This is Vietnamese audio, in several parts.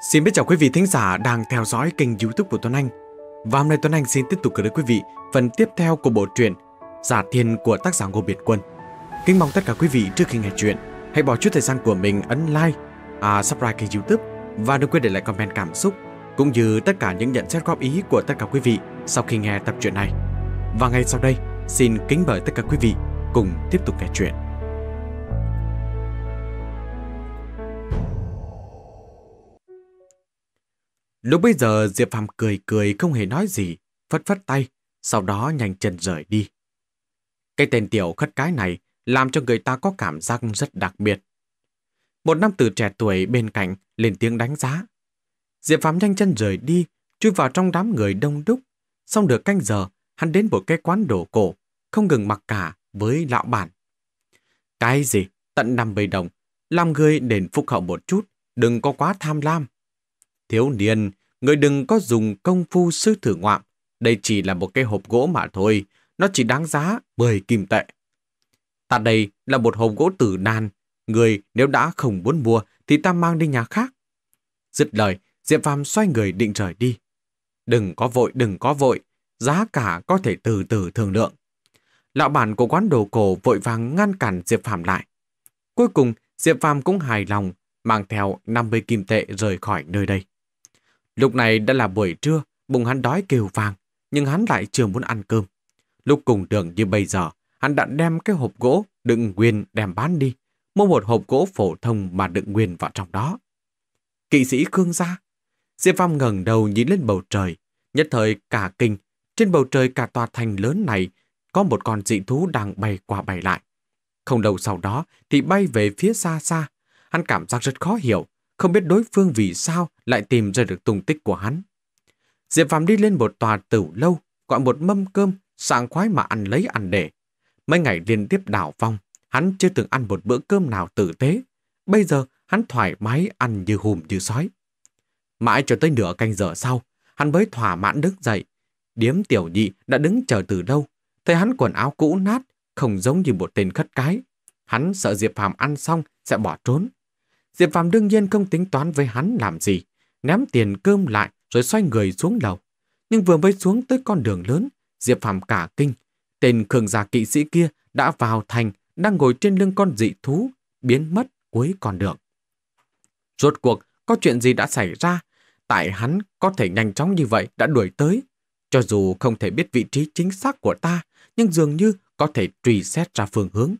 Xin biết chào quý vị thính giả đang theo dõi kênh youtube của Tuấn Anh Và hôm nay Tuấn Anh xin tiếp tục gửi đến quý vị phần tiếp theo của bộ truyện Giả Thiên của tác giả Ngô Biệt Quân Kính mong tất cả quý vị trước khi nghe chuyện Hãy bỏ chút thời gian của mình ấn like, à, subscribe kênh youtube Và đừng quên để lại comment cảm xúc Cũng như tất cả những nhận xét góp ý của tất cả quý vị sau khi nghe tập truyện này Và ngay sau đây xin kính mời tất cả quý vị cùng tiếp tục nghe chuyện Lúc bây giờ Diệp Phàm cười cười không hề nói gì, phất phất tay, sau đó nhanh chân rời đi. Cái tên tiểu khất cái này làm cho người ta có cảm giác rất đặc biệt. Một năm từ trẻ tuổi bên cạnh lên tiếng đánh giá. Diệp Phạm nhanh chân rời đi, chui vào trong đám người đông đúc. Xong được canh giờ, hắn đến một cái quán đồ cổ, không ngừng mặc cả với lão bản. Cái gì, tận 50 đồng, làm người đền phúc hậu một chút, đừng có quá tham lam. Thiếu niên, người đừng có dùng công phu sư thử ngoạm. Đây chỉ là một cái hộp gỗ mà thôi, nó chỉ đáng giá 10 kim tệ. Ta đây là một hộp gỗ tử nan, người nếu đã không muốn mua thì ta mang đi nhà khác. Dứt lời, Diệp Phàm xoay người định rời đi. Đừng có vội, đừng có vội, giá cả có thể từ từ thương lượng. Lão bản của quán đồ cổ vội vàng ngăn cản Diệp Phàm lại. Cuối cùng, Diệp Phàm cũng hài lòng, mang theo 50 kim tệ rời khỏi nơi đây. Lúc này đã là buổi trưa, bụng hắn đói kêu vàng, nhưng hắn lại chưa muốn ăn cơm. Lúc cùng đường như bây giờ, hắn đã đem cái hộp gỗ đựng nguyên đem bán đi, mua một hộp gỗ phổ thông mà đựng nguyên vào trong đó. Kỵ sĩ Khương gia. Diệp Phàm ngẩng đầu nhìn lên bầu trời, nhất thời cả kinh, trên bầu trời cả tòa thành lớn này có một con dị thú đang bay qua bay lại. Không lâu sau đó thì bay về phía xa xa, hắn cảm giác rất khó hiểu, không biết đối phương vì sao lại tìm ra được tung tích của hắn. Diệp Phạm đi lên một tòa tửu lâu, gọi một mâm cơm, sảng khoái mà ăn lấy ăn để. Mấy ngày liên tiếp đảo vong, hắn chưa từng ăn một bữa cơm nào tử tế. Bây giờ hắn thoải mái ăn như hùm như sói. Mãi cho tới nửa canh giờ sau, hắn mới thỏa mãn đứng dậy. Điếm tiểu nhị đã đứng chờ từ lâu, thấy hắn quần áo cũ nát, không giống như một tên khất cái. Hắn sợ Diệp Phạm ăn xong sẽ bỏ trốn, Diệp Phạm đương nhiên không tính toán với hắn làm gì, ném tiền cơm lại rồi xoay người xuống lầu. Nhưng vừa mới xuống tới con đường lớn, Diệp Phạm cả kinh. Tên cường giả kỵ sĩ kia đã vào thành, đang ngồi trên lưng con dị thú, biến mất cuối con đường. Rốt cuộc, có chuyện gì đã xảy ra? Tại hắn có thể nhanh chóng như vậy đã đuổi tới. Cho dù không thể biết vị trí chính xác của ta, nhưng dường như có thể truy xét ra phương hướng.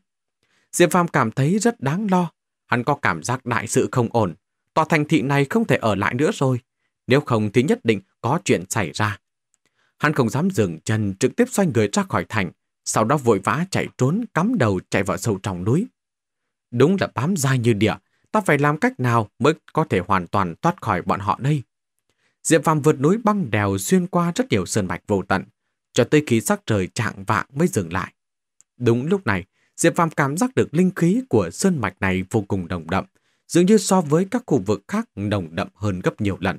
Diệp Phạm cảm thấy rất đáng lo, Hắn có cảm giác đại sự không ổn. Tòa thành thị này không thể ở lại nữa rồi. Nếu không thì nhất định có chuyện xảy ra. Hắn không dám dừng chân trực tiếp xoay người ra khỏi thành, sau đó vội vã chạy trốn cắm đầu chạy vào sâu trong núi. Đúng là bám dai như địa, ta phải làm cách nào mới có thể hoàn toàn thoát khỏi bọn họ đây. Diệp Phàm vượt núi băng đèo xuyên qua rất nhiều sơn mạch vô tận, cho tới khi sắc trời trạng vạng mới dừng lại. Đúng lúc này, Diệp Phạm cảm giác được linh khí của sơn mạch này vô cùng đồng đậm, dường như so với các khu vực khác đồng đậm hơn gấp nhiều lần.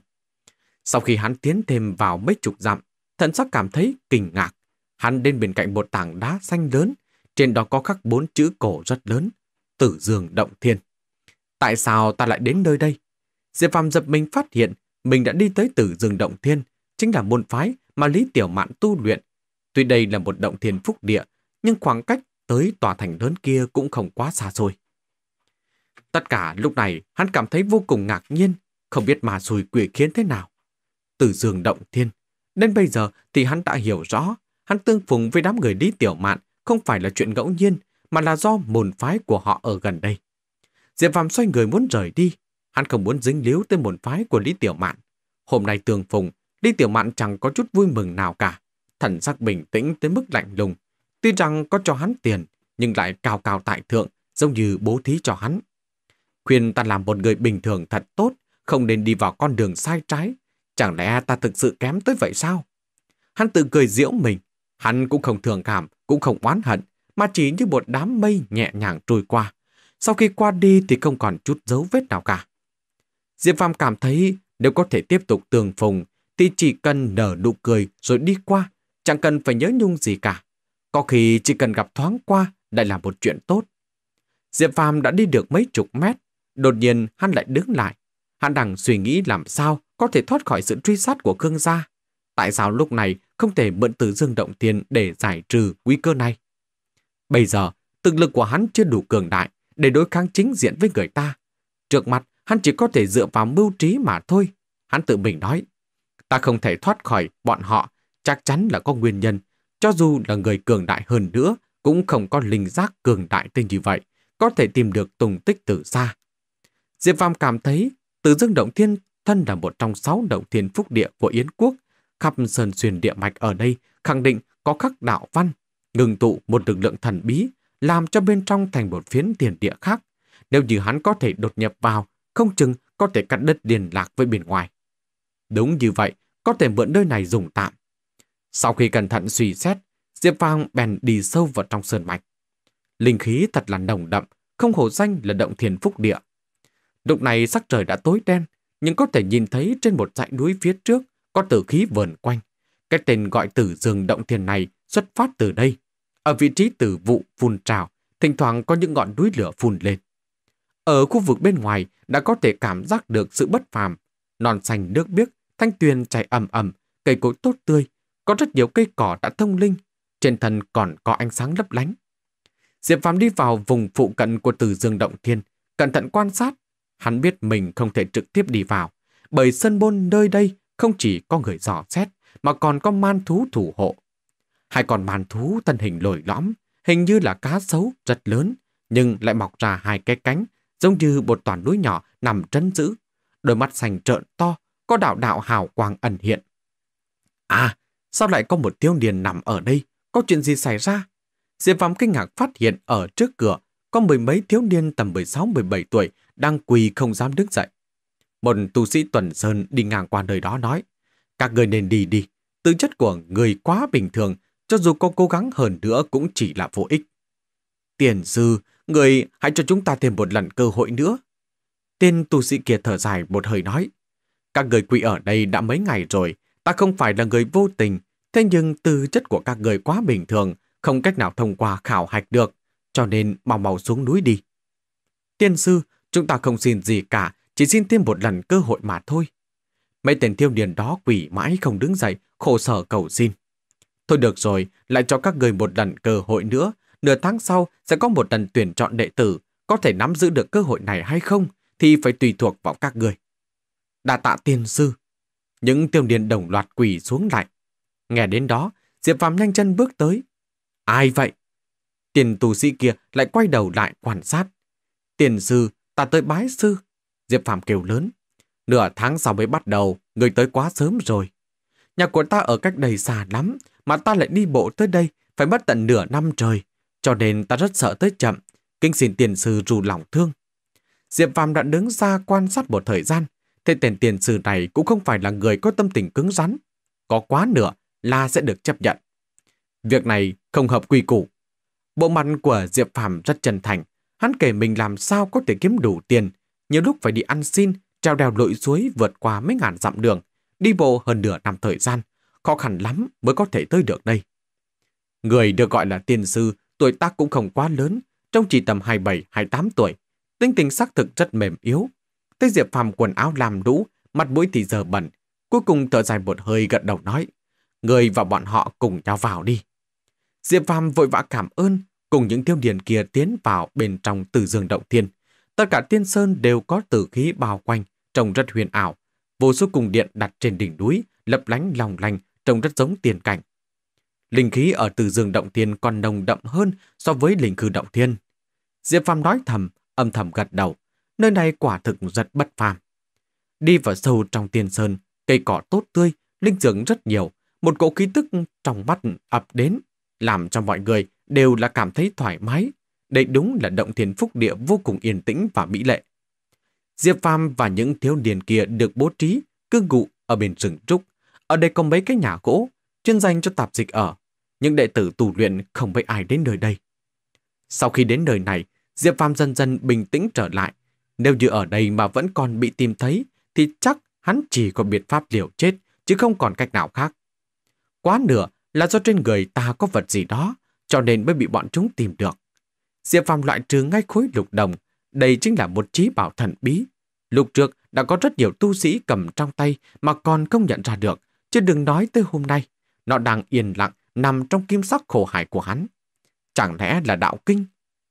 Sau khi hắn tiến thêm vào mấy chục dặm, thần sắc cảm thấy kinh ngạc. Hắn đến bên cạnh một tảng đá xanh lớn, trên đó có khắc bốn chữ cổ rất lớn, tử dường động thiên. Tại sao ta lại đến nơi đây? Diệp Phạm giật mình phát hiện mình đã đi tới tử dường động thiên, chính là môn phái mà Lý Tiểu Mạn tu luyện. Tuy đây là một động thiên phúc địa, nhưng khoảng cách tới tòa thành lớn kia cũng không quá xa xôi. Tất cả lúc này hắn cảm thấy vô cùng ngạc nhiên, không biết mà xùi quỷ khiến thế nào. Từ giường động thiên, đến bây giờ thì hắn đã hiểu rõ, hắn tương phùng với đám người đi tiểu mạn không phải là chuyện ngẫu nhiên, mà là do môn phái của họ ở gần đây. Diệp Phạm xoay người muốn rời đi, hắn không muốn dính líu tới môn phái của Lý Tiểu Mạn. Hôm nay tường phùng, Lý Tiểu Mạn chẳng có chút vui mừng nào cả, thần sắc bình tĩnh tới mức lạnh lùng, Tuy rằng có cho hắn tiền, nhưng lại cao cao tại thượng, giống như bố thí cho hắn. Khuyên ta làm một người bình thường thật tốt, không nên đi vào con đường sai trái. Chẳng lẽ ta thực sự kém tới vậy sao? Hắn tự cười diễu mình, hắn cũng không thường cảm, cũng không oán hận, mà chỉ như một đám mây nhẹ nhàng trôi qua. Sau khi qua đi thì không còn chút dấu vết nào cả. Diệp Phàm cảm thấy nếu có thể tiếp tục tường phùng thì chỉ cần nở nụ cười rồi đi qua, chẳng cần phải nhớ nhung gì cả. Có khi chỉ cần gặp thoáng qua lại là một chuyện tốt. Diệp Phàm đã đi được mấy chục mét, đột nhiên hắn lại đứng lại. Hắn đang suy nghĩ làm sao có thể thoát khỏi sự truy sát của Khương gia. Tại sao lúc này không thể mượn từ dương động tiền để giải trừ nguy cơ này? Bây giờ, thực lực của hắn chưa đủ cường đại để đối kháng chính diện với người ta. Trước mặt, hắn chỉ có thể dựa vào mưu trí mà thôi. Hắn tự mình nói, ta không thể thoát khỏi bọn họ, chắc chắn là có nguyên nhân cho dù là người cường đại hơn nữa, cũng không có linh giác cường đại tên như vậy, có thể tìm được tùng tích từ xa. Diệp Phàm cảm thấy Tử Dương Động Thiên thân là một trong sáu động thiên phúc địa của Yến Quốc, khắp sơn xuyên địa mạch ở đây khẳng định có khắc đạo văn, ngừng tụ một lực lượng thần bí, làm cho bên trong thành một phiến tiền địa khác. Nếu như hắn có thể đột nhập vào, không chừng có thể cắt đất liên lạc với bên ngoài. Đúng như vậy, có thể mượn nơi này dùng tạm, sau khi cẩn thận suy xét, Diệp Phàm bèn đi sâu vào trong sơn mạch. Linh khí thật là nồng đậm, không hổ danh là động thiền phúc địa. Lúc này sắc trời đã tối đen, nhưng có thể nhìn thấy trên một dãy núi phía trước có tử khí vờn quanh. Cái tên gọi tử dương động thiền này xuất phát từ đây. Ở vị trí tử vụ phun trào, thỉnh thoảng có những ngọn núi lửa phun lên. Ở khu vực bên ngoài đã có thể cảm giác được sự bất phàm. Non xanh nước biếc, thanh tuyền chảy ầm ầm, cây cối tốt tươi, có rất nhiều cây cỏ đã thông linh, trên thân còn có ánh sáng lấp lánh. Diệp Phàm đi vào vùng phụ cận của Từ Dương Động Thiên, cẩn thận quan sát. Hắn biết mình không thể trực tiếp đi vào, bởi sân bôn nơi đây không chỉ có người dò xét, mà còn có man thú thủ hộ. hay còn man thú thân hình lồi lõm, hình như là cá sấu rất lớn, nhưng lại mọc ra hai cái cánh, giống như một toàn núi nhỏ nằm trấn giữ. Đôi mắt xanh trợn to, có đạo đạo hào quang ẩn hiện. À, Sao lại có một thiếu niên nằm ở đây? Có chuyện gì xảy ra? Diệp Phạm kinh ngạc phát hiện ở trước cửa có mười mấy thiếu niên tầm 16-17 tuổi đang quỳ không dám đứng dậy. Một tu sĩ tuần sơn đi ngang qua nơi đó nói Các người nên đi đi, tư chất của người quá bình thường, cho dù có cố gắng hơn nữa cũng chỉ là vô ích. Tiền sư, người hãy cho chúng ta thêm một lần cơ hội nữa. Tên tu sĩ kia thở dài một hơi nói Các người quỳ ở đây đã mấy ngày rồi, Ta không phải là người vô tình, thế nhưng tư chất của các người quá bình thường, không cách nào thông qua khảo hạch được, cho nên mau mau xuống núi đi. Tiên sư, chúng ta không xin gì cả, chỉ xin thêm một lần cơ hội mà thôi. Mấy tên thiêu niên đó quỷ mãi không đứng dậy, khổ sở cầu xin. Thôi được rồi, lại cho các người một lần cơ hội nữa, nửa tháng sau sẽ có một lần tuyển chọn đệ tử, có thể nắm giữ được cơ hội này hay không thì phải tùy thuộc vào các người. Đà tạ tiên sư, những tiêu niên đồng loạt quỳ xuống lại. Nghe đến đó, Diệp Phạm nhanh chân bước tới. Ai vậy? Tiền tù sĩ kia lại quay đầu lại quan sát. Tiền sư, ta tới bái sư. Diệp Phạm kêu lớn. Nửa tháng sau mới bắt đầu, người tới quá sớm rồi. Nhà của ta ở cách đây xa lắm, mà ta lại đi bộ tới đây, phải mất tận nửa năm trời. Cho nên ta rất sợ tới chậm, kinh xin tiền sư rù lòng thương. Diệp Phạm đã đứng ra quan sát một thời gian, Thế tên tiền sư này cũng không phải là người có tâm tình cứng rắn. Có quá nữa là sẽ được chấp nhận. Việc này không hợp quy củ. Bộ mặt của Diệp Phạm rất chân thành. Hắn kể mình làm sao có thể kiếm đủ tiền. Nhiều lúc phải đi ăn xin, trao đèo lội suối vượt qua mấy ngàn dặm đường. Đi bộ hơn nửa năm thời gian. Khó khăn lắm mới có thể tới được đây. Người được gọi là tiên sư, tuổi tác cũng không quá lớn, trong chỉ tầm 27-28 tuổi. Tinh tình xác thực rất mềm yếu, Thấy Diệp Phàm quần áo làm đũ, mặt mũi thì giờ bẩn. Cuối cùng thở dài một hơi gật đầu nói, người và bọn họ cùng nhau vào đi. Diệp Phàm vội vã cảm ơn, cùng những tiêu điền kia tiến vào bên trong tử dương động thiên. Tất cả tiên sơn đều có tử khí bao quanh, trông rất huyền ảo. Vô số cung điện đặt trên đỉnh núi, lấp lánh lòng lành, trông rất giống tiền cảnh. Linh khí ở Tử dương động thiên còn nồng đậm hơn so với linh Khư động thiên. Diệp Phàm nói thầm, âm thầm gật đầu, nơi này quả thực rất bất phàm. Đi vào sâu trong tiền sơn, cây cỏ tốt tươi, linh dưỡng rất nhiều, một cỗ khí tức trong mắt ập đến, làm cho mọi người đều là cảm thấy thoải mái. Đây đúng là động thiên phúc địa vô cùng yên tĩnh và mỹ lệ. Diệp Phàm và những thiếu niên kia được bố trí, cư ngụ ở bên rừng trúc. Ở đây có mấy cái nhà gỗ, chuyên dành cho tạp dịch ở. Những đệ tử tù luyện không mấy ai đến nơi đây. Sau khi đến nơi này, Diệp Phàm dần dần bình tĩnh trở lại, nếu như ở đây mà vẫn còn bị tìm thấy, thì chắc hắn chỉ có biện pháp liều chết, chứ không còn cách nào khác. Quá nửa là do trên người ta có vật gì đó, cho nên mới bị bọn chúng tìm được. Diệp Phàm loại trừ ngay khối lục đồng, đây chính là một trí bảo thần bí. Lục trước đã có rất nhiều tu sĩ cầm trong tay mà còn không nhận ra được, chứ đừng nói tới hôm nay. Nó đang yên lặng nằm trong kim sắc khổ hải của hắn. Chẳng lẽ là đạo kinh?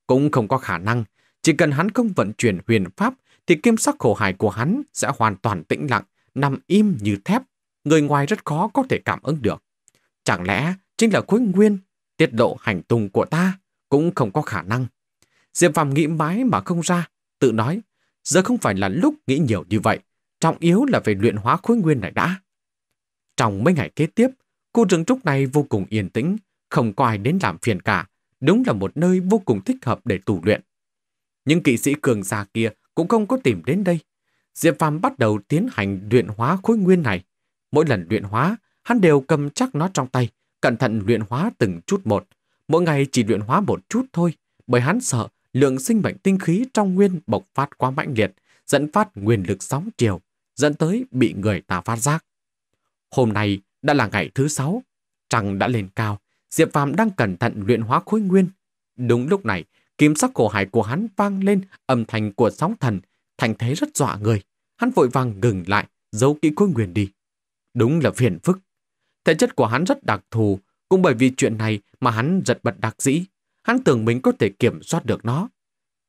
Cũng không có khả năng, chỉ cần hắn không vận chuyển huyền pháp thì kim sắc khổ hài của hắn sẽ hoàn toàn tĩnh lặng, nằm im như thép. Người ngoài rất khó có thể cảm ứng được. Chẳng lẽ chính là Quế Nguyên tiết độ hành tung của ta cũng không có khả năng. Diệp Phàm nghĩ mãi mà không ra, tự nói, giờ không phải là lúc nghĩ nhiều như vậy, trọng yếu là về luyện hóa khối nguyên này đã. Trong mấy ngày kế tiếp, khu rừng trúc này vô cùng yên tĩnh, không có ai đến làm phiền cả, đúng là một nơi vô cùng thích hợp để tù luyện. Những kỵ sĩ cường giả kia cũng không có tìm đến đây. Diệp Phàm bắt đầu tiến hành luyện hóa khối nguyên này. Mỗi lần luyện hóa, hắn đều cầm chắc nó trong tay, cẩn thận luyện hóa từng chút một. Mỗi ngày chỉ luyện hóa một chút thôi, bởi hắn sợ lượng sinh mệnh tinh khí trong nguyên bộc phát quá mãnh liệt, dẫn phát nguyên lực sóng chiều, dẫn tới bị người ta phát giác. Hôm nay đã là ngày thứ sáu, trăng đã lên cao, Diệp Phàm đang cẩn thận luyện hóa khối nguyên. Đúng lúc này, Kiếm sắc cổ hải của hắn vang lên âm thanh của sóng thần, thành thế rất dọa người. Hắn vội vàng ngừng lại, giấu kỹ khôi nguyền đi. Đúng là phiền phức. Thể chất của hắn rất đặc thù, cũng bởi vì chuyện này mà hắn giật bật đặc dĩ. Hắn tưởng mình có thể kiểm soát được nó.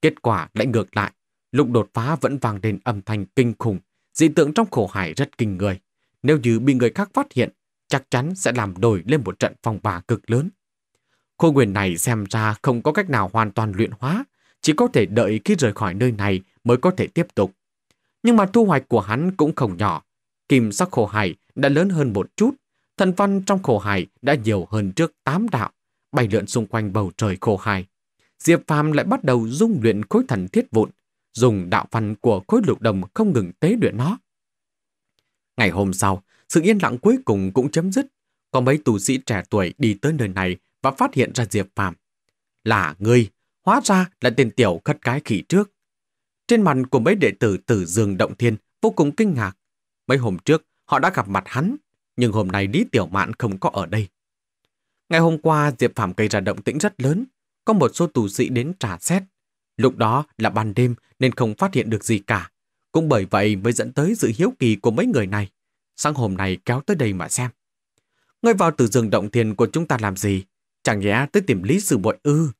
Kết quả lại ngược lại. Lục đột phá vẫn vang lên âm thanh kinh khủng, dị tượng trong khổ hải rất kinh người. Nếu như bị người khác phát hiện, chắc chắn sẽ làm nổi lên một trận phong bà cực lớn. Khôi nguyên này xem ra không có cách nào hoàn toàn luyện hóa, chỉ có thể đợi khi rời khỏi nơi này mới có thể tiếp tục. Nhưng mà thu hoạch của hắn cũng không nhỏ. Kim sắc khổ hải đã lớn hơn một chút, thần văn trong khổ hải đã nhiều hơn trước tám đạo, bay lượn xung quanh bầu trời khổ hải. Diệp Phàm lại bắt đầu dung luyện khối thần thiết vụn, dùng đạo văn của khối lục đồng không ngừng tế luyện nó. Ngày hôm sau, sự yên lặng cuối cùng cũng chấm dứt. Có mấy tù sĩ trẻ tuổi đi tới nơi này và phát hiện ra Diệp Phạm Là ngươi, hóa ra là tên tiểu khất cái khỉ trước. Trên mặt của mấy đệ tử tử Dương Động Thiên vô cùng kinh ngạc. Mấy hôm trước, họ đã gặp mặt hắn, nhưng hôm nay Lý Tiểu Mạn không có ở đây. Ngày hôm qua, Diệp Phạm gây ra động tĩnh rất lớn, có một số tù sĩ đến trả xét. Lúc đó là ban đêm nên không phát hiện được gì cả. Cũng bởi vậy mới dẫn tới sự hiếu kỳ của mấy người này. Sáng hôm nay kéo tới đây mà xem. Ngươi vào Tử Dương động thiên của chúng ta làm gì? Chẳng lẽ tới tìm Lý Sư Bội ư.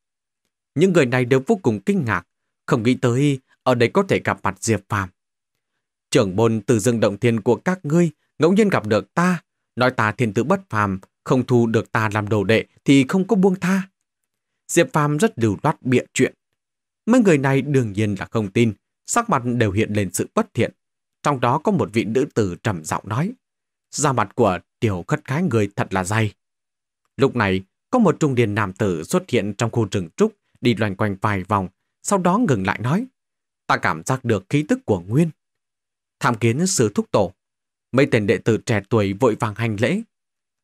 Những người này đều vô cùng kinh ngạc, không nghĩ tới ở đây có thể gặp mặt Diệp Phàm. Trưởng môn từ dương động thiên của các ngươi ngẫu nhiên gặp được ta, nói ta thiên tử bất phàm, không thu được ta làm đồ đệ thì không có buông tha. Diệp Phàm rất lưu loát bịa chuyện. Mấy người này đương nhiên là không tin, sắc mặt đều hiện lên sự bất thiện. Trong đó có một vị nữ tử trầm giọng nói, da mặt của tiểu khất cái người thật là dày. Lúc này, có một trung điền nam tử xuất hiện trong khu rừng trúc, đi loanh quanh vài vòng, sau đó ngừng lại nói. Ta cảm giác được khí tức của Nguyên. Tham kiến sứ thúc tổ. Mấy tên đệ tử trẻ tuổi vội vàng hành lễ.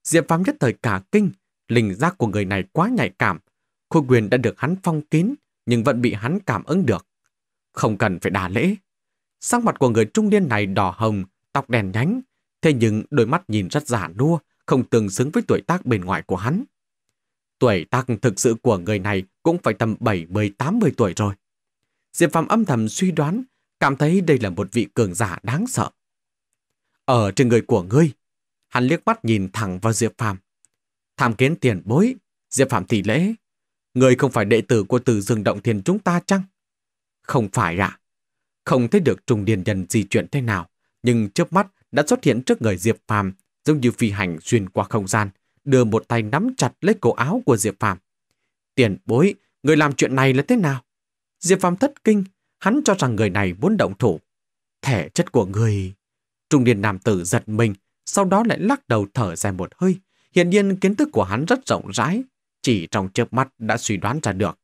Diệp Phàm nhất thời cả kinh, linh giác của người này quá nhạy cảm. khu quyền đã được hắn phong kín, nhưng vẫn bị hắn cảm ứng được. Không cần phải đà lễ. Sắc mặt của người trung niên này đỏ hồng, tóc đèn nhánh, thế nhưng đôi mắt nhìn rất giả nua, không tương xứng với tuổi tác bên ngoài của hắn. Tuổi tác thực sự của người này cũng phải tầm 70-80 tuổi rồi. Diệp Phạm âm thầm suy đoán, cảm thấy đây là một vị cường giả đáng sợ. Ở trên người của ngươi, hắn liếc mắt nhìn thẳng vào Diệp Phạm. Tham kiến tiền bối, Diệp Phạm tỷ lễ. Người không phải đệ tử của từ dương động thiền chúng ta chăng? Không phải ạ. Không thấy được trùng điền nhân di chuyển thế nào, nhưng trước mắt đã xuất hiện trước người Diệp Phàm giống như phi hành xuyên qua không gian, đưa một tay nắm chặt lấy cổ áo của Diệp Phạm. Tiền bối, người làm chuyện này là thế nào? Diệp Phạm thất kinh, hắn cho rằng người này muốn động thủ. Thể chất của người... Trung niên nam tử giật mình, sau đó lại lắc đầu thở dài một hơi. Hiện nhiên kiến thức của hắn rất rộng rãi, chỉ trong chớp mắt đã suy đoán ra được.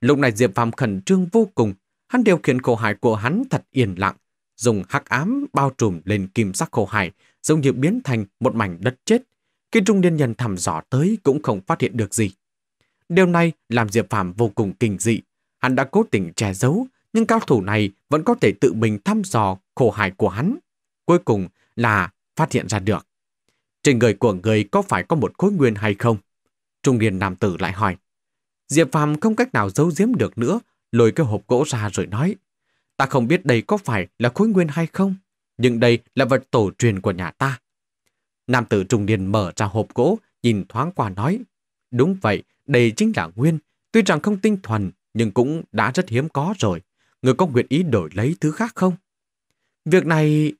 Lúc này Diệp Phạm khẩn trương vô cùng, hắn điều khiển khổ hải của hắn thật yên lặng, dùng hắc ám bao trùm lên kim sắc khổ hải, giống như biến thành một mảnh đất chết khi trung niên nhân thăm dò tới cũng không phát hiện được gì. Điều này làm Diệp Phàm vô cùng kinh dị. Hắn đã cố tình che giấu, nhưng cao thủ này vẫn có thể tự mình thăm dò khổ hại của hắn. Cuối cùng là phát hiện ra được. Trên người của người có phải có một khối nguyên hay không? Trung niên nam tử lại hỏi. Diệp Phàm không cách nào giấu giếm được nữa, lôi cái hộp gỗ ra rồi nói. Ta không biết đây có phải là khối nguyên hay không, nhưng đây là vật tổ truyền của nhà ta. Nam tử trung niên mở ra hộp gỗ, nhìn thoáng qua nói. Đúng vậy, đây chính là nguyên. Tuy rằng không tinh thuần, nhưng cũng đã rất hiếm có rồi. Người có nguyện ý đổi lấy thứ khác không? Việc này...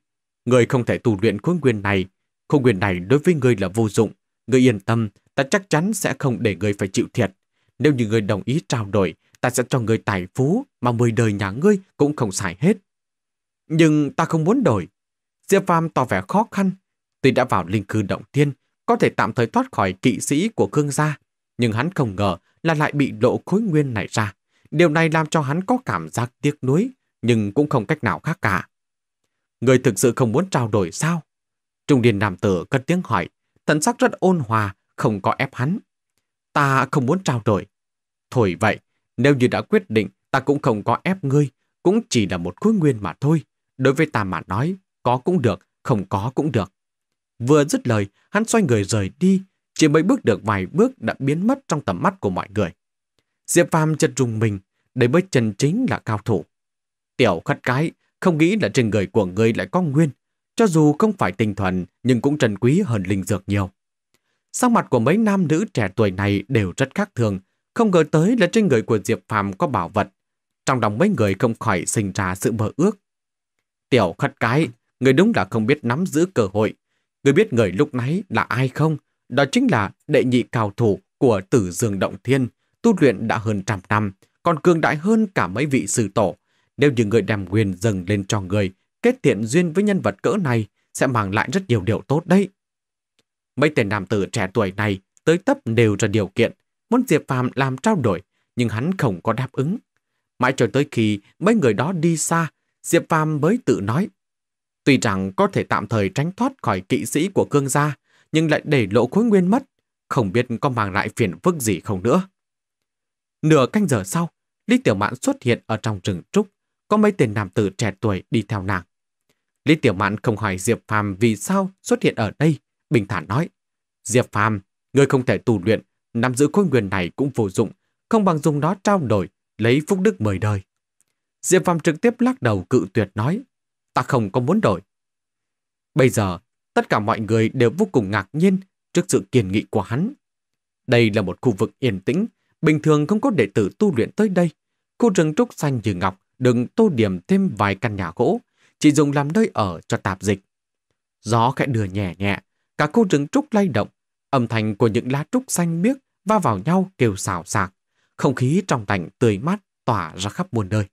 Người không thể tu luyện khối nguyên này. Khối nguyên này đối với người là vô dụng. Người yên tâm, ta chắc chắn sẽ không để người phải chịu thiệt. Nếu như người đồng ý trao đổi, ta sẽ cho người tài phú mà mười đời nhà ngươi cũng không xài hết. Nhưng ta không muốn đổi. Diệp Phàm tỏ vẻ khó khăn, Tuy đã vào linh cư động thiên có thể tạm thời thoát khỏi kỵ sĩ của Khương gia, nhưng hắn không ngờ là lại bị lộ khối nguyên này ra. Điều này làm cho hắn có cảm giác tiếc nuối, nhưng cũng không cách nào khác cả. Người thực sự không muốn trao đổi sao? Trung điền nam tử cất tiếng hỏi, thần sắc rất ôn hòa, không có ép hắn. Ta không muốn trao đổi. Thôi vậy, nếu như đã quyết định, ta cũng không có ép ngươi, cũng chỉ là một khối nguyên mà thôi. Đối với ta mà nói, có cũng được, không có cũng được. Vừa dứt lời, hắn xoay người rời đi, chỉ mới bước được vài bước đã biến mất trong tầm mắt của mọi người. Diệp Phàm chật rùng mình, đây mới chân chính là cao thủ. Tiểu khất cái, không nghĩ là trên người của người lại có nguyên, cho dù không phải tinh thuần nhưng cũng trần quý hơn linh dược nhiều. Sắc mặt của mấy nam nữ trẻ tuổi này đều rất khác thường, không ngờ tới là trên người của Diệp Phàm có bảo vật. Trong lòng mấy người không khỏi sinh ra sự mơ ước. Tiểu khất cái, người đúng là không biết nắm giữ cơ hội, Người biết người lúc nãy là ai không? Đó chính là đệ nhị cao thủ của tử dương động thiên, tu luyện đã hơn trăm năm, còn cường đại hơn cả mấy vị sư tổ. Nếu như người đem quyền dâng lên cho người, kết thiện duyên với nhân vật cỡ này sẽ mang lại rất nhiều điều tốt đấy. Mấy tên nam tử trẻ tuổi này tới tấp đều ra điều kiện, muốn Diệp Phàm làm trao đổi, nhưng hắn không có đáp ứng. Mãi cho tới khi mấy người đó đi xa, Diệp Phàm mới tự nói, Tuy rằng có thể tạm thời tránh thoát khỏi kỵ sĩ của cương gia, nhưng lại để lộ khối nguyên mất, không biết có mang lại phiền phức gì không nữa. Nửa canh giờ sau, Lý Tiểu Mạn xuất hiện ở trong rừng trúc, có mấy tên nam tử trẻ tuổi đi theo nàng. Lý Tiểu Mạn không hỏi Diệp Phàm vì sao xuất hiện ở đây, bình thản nói. Diệp Phàm, người không thể tù luyện, nắm giữ khối nguyên này cũng vô dụng, không bằng dùng nó trao đổi, lấy phúc đức mười đời. Diệp Phàm trực tiếp lắc đầu cự tuyệt nói, ta không có muốn đổi. Bây giờ, tất cả mọi người đều vô cùng ngạc nhiên trước sự kiên nghị của hắn. Đây là một khu vực yên tĩnh, bình thường không có đệ tử tu luyện tới đây. Khu rừng trúc xanh như ngọc đừng tô điểm thêm vài căn nhà gỗ, chỉ dùng làm nơi ở cho tạp dịch. Gió khẽ đưa nhẹ nhẹ, cả khu rừng trúc lay động, âm thanh của những lá trúc xanh biếc va vào nhau kêu xào xạc, không khí trong lành tươi mát tỏa ra khắp muôn nơi.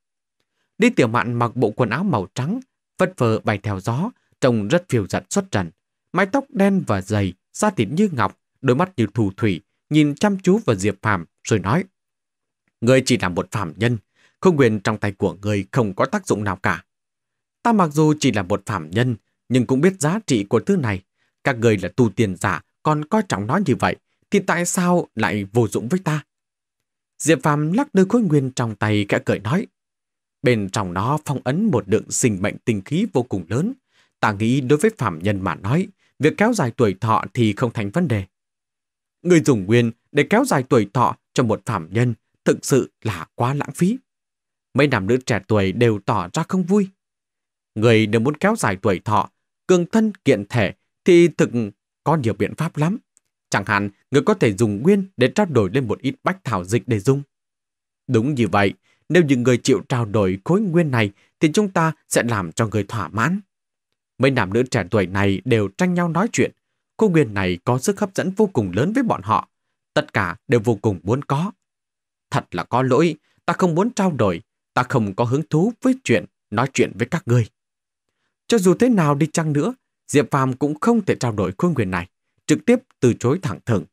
Đi tiểu mạn mặc bộ quần áo màu trắng, vất vờ bay theo gió, trông rất phiêu dặn xuất trần. Mái tóc đen và dày, da thịt như ngọc, đôi mắt như thù thủy, nhìn chăm chú vào Diệp Phàm rồi nói. người chỉ là một phạm nhân, không quyền trong tay của người không có tác dụng nào cả. Ta mặc dù chỉ là một phạm nhân, nhưng cũng biết giá trị của thứ này. Các người là tu tiền giả, còn coi trọng nó như vậy, thì tại sao lại vô dụng với ta? Diệp Phạm lắc đôi khối nguyên trong tay kẽ cười nói. Bên trong nó phong ấn một lượng sinh mệnh tinh khí vô cùng lớn. Ta nghĩ đối với phạm nhân mà nói, việc kéo dài tuổi thọ thì không thành vấn đề. Người dùng nguyên để kéo dài tuổi thọ cho một phạm nhân thực sự là quá lãng phí. Mấy nam nữ trẻ tuổi đều tỏ ra không vui. Người đều muốn kéo dài tuổi thọ, cường thân kiện thể thì thực có nhiều biện pháp lắm. Chẳng hạn, người có thể dùng nguyên để trao đổi lên một ít bách thảo dịch để dùng. Đúng như vậy, nếu như người chịu trao đổi khối nguyên này thì chúng ta sẽ làm cho người thỏa mãn. Mấy nam nữ trẻ tuổi này đều tranh nhau nói chuyện. Khối nguyên này có sức hấp dẫn vô cùng lớn với bọn họ. Tất cả đều vô cùng muốn có. Thật là có lỗi, ta không muốn trao đổi, ta không có hứng thú với chuyện, nói chuyện với các ngươi. Cho dù thế nào đi chăng nữa, Diệp Phàm cũng không thể trao đổi khối nguyên này, trực tiếp từ chối thẳng thừng.